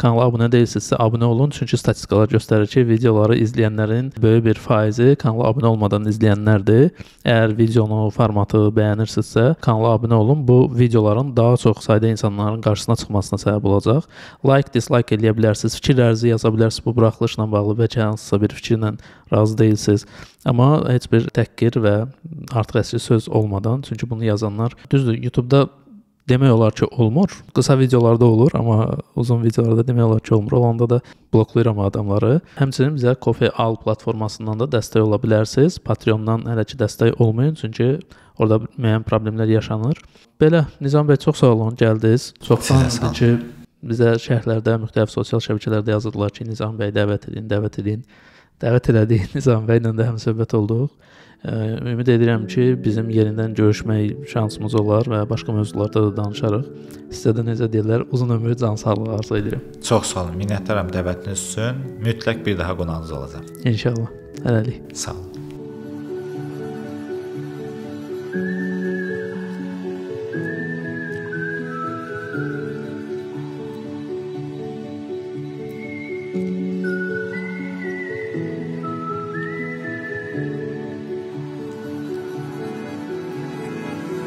kanala abunə deyilsinizsə, abunə olun, çünki statistikalar göstərir ki, videoları izləyənlərin böyük bir faizi kanala abunə olmadan izləyənlərdir. Əgər videonun formatı bəyənirsinizsə, kanala abunə olun. Bu videoların daha çox sayda insanların qarşısına çıxmasına səbəb olacaq. Like, dislike eləyə bilərsiniz, fikirlərinizi yaza bilərsiniz bu buraxılışla bağlı və hansısa bir fikirlə razı deyilsiniz. Amma heç bir təhqir və artıq əsl söz olmadan, çünki bunu yazanlar düzdür, YouTube-da demək olar ki, olmur. Qısa videolarda olur, amma uzun videolarda demək olar ki, olmur. Olanda da bloklayıram adamları. Həmçinin bizə Coffee Al platformasından da dəstək ola bilərsiniz. Patreon-dan hələ ki dəstək olmayın, çünki orada müəyyən problemlər yaşanır. Belə, Nizam bəy çox sağ olun, gəldiniz. Çox sağ olun ki, bizə şərhlərdə, müxtəlif sosial şəbəkələrdə yazırdılar ki, Nizam bəy dəvət edin, dəvət edin. Dəvət elədik Nizam bəylə də həmsöhbət olduq. Ümid edirəm ki, bizim yenidən görüşmək şansımız olar və başqa mövzularda da danışarıq. Sizə də necə deyirlər, uzun ömür, can sağlığı arzu edirəm.
Çox sağ olun. Minnətdaram dəvətiniz üçün. Mütləq bir daha qonağınız olacam.
İnşallah. Hələlik. Sağ olun.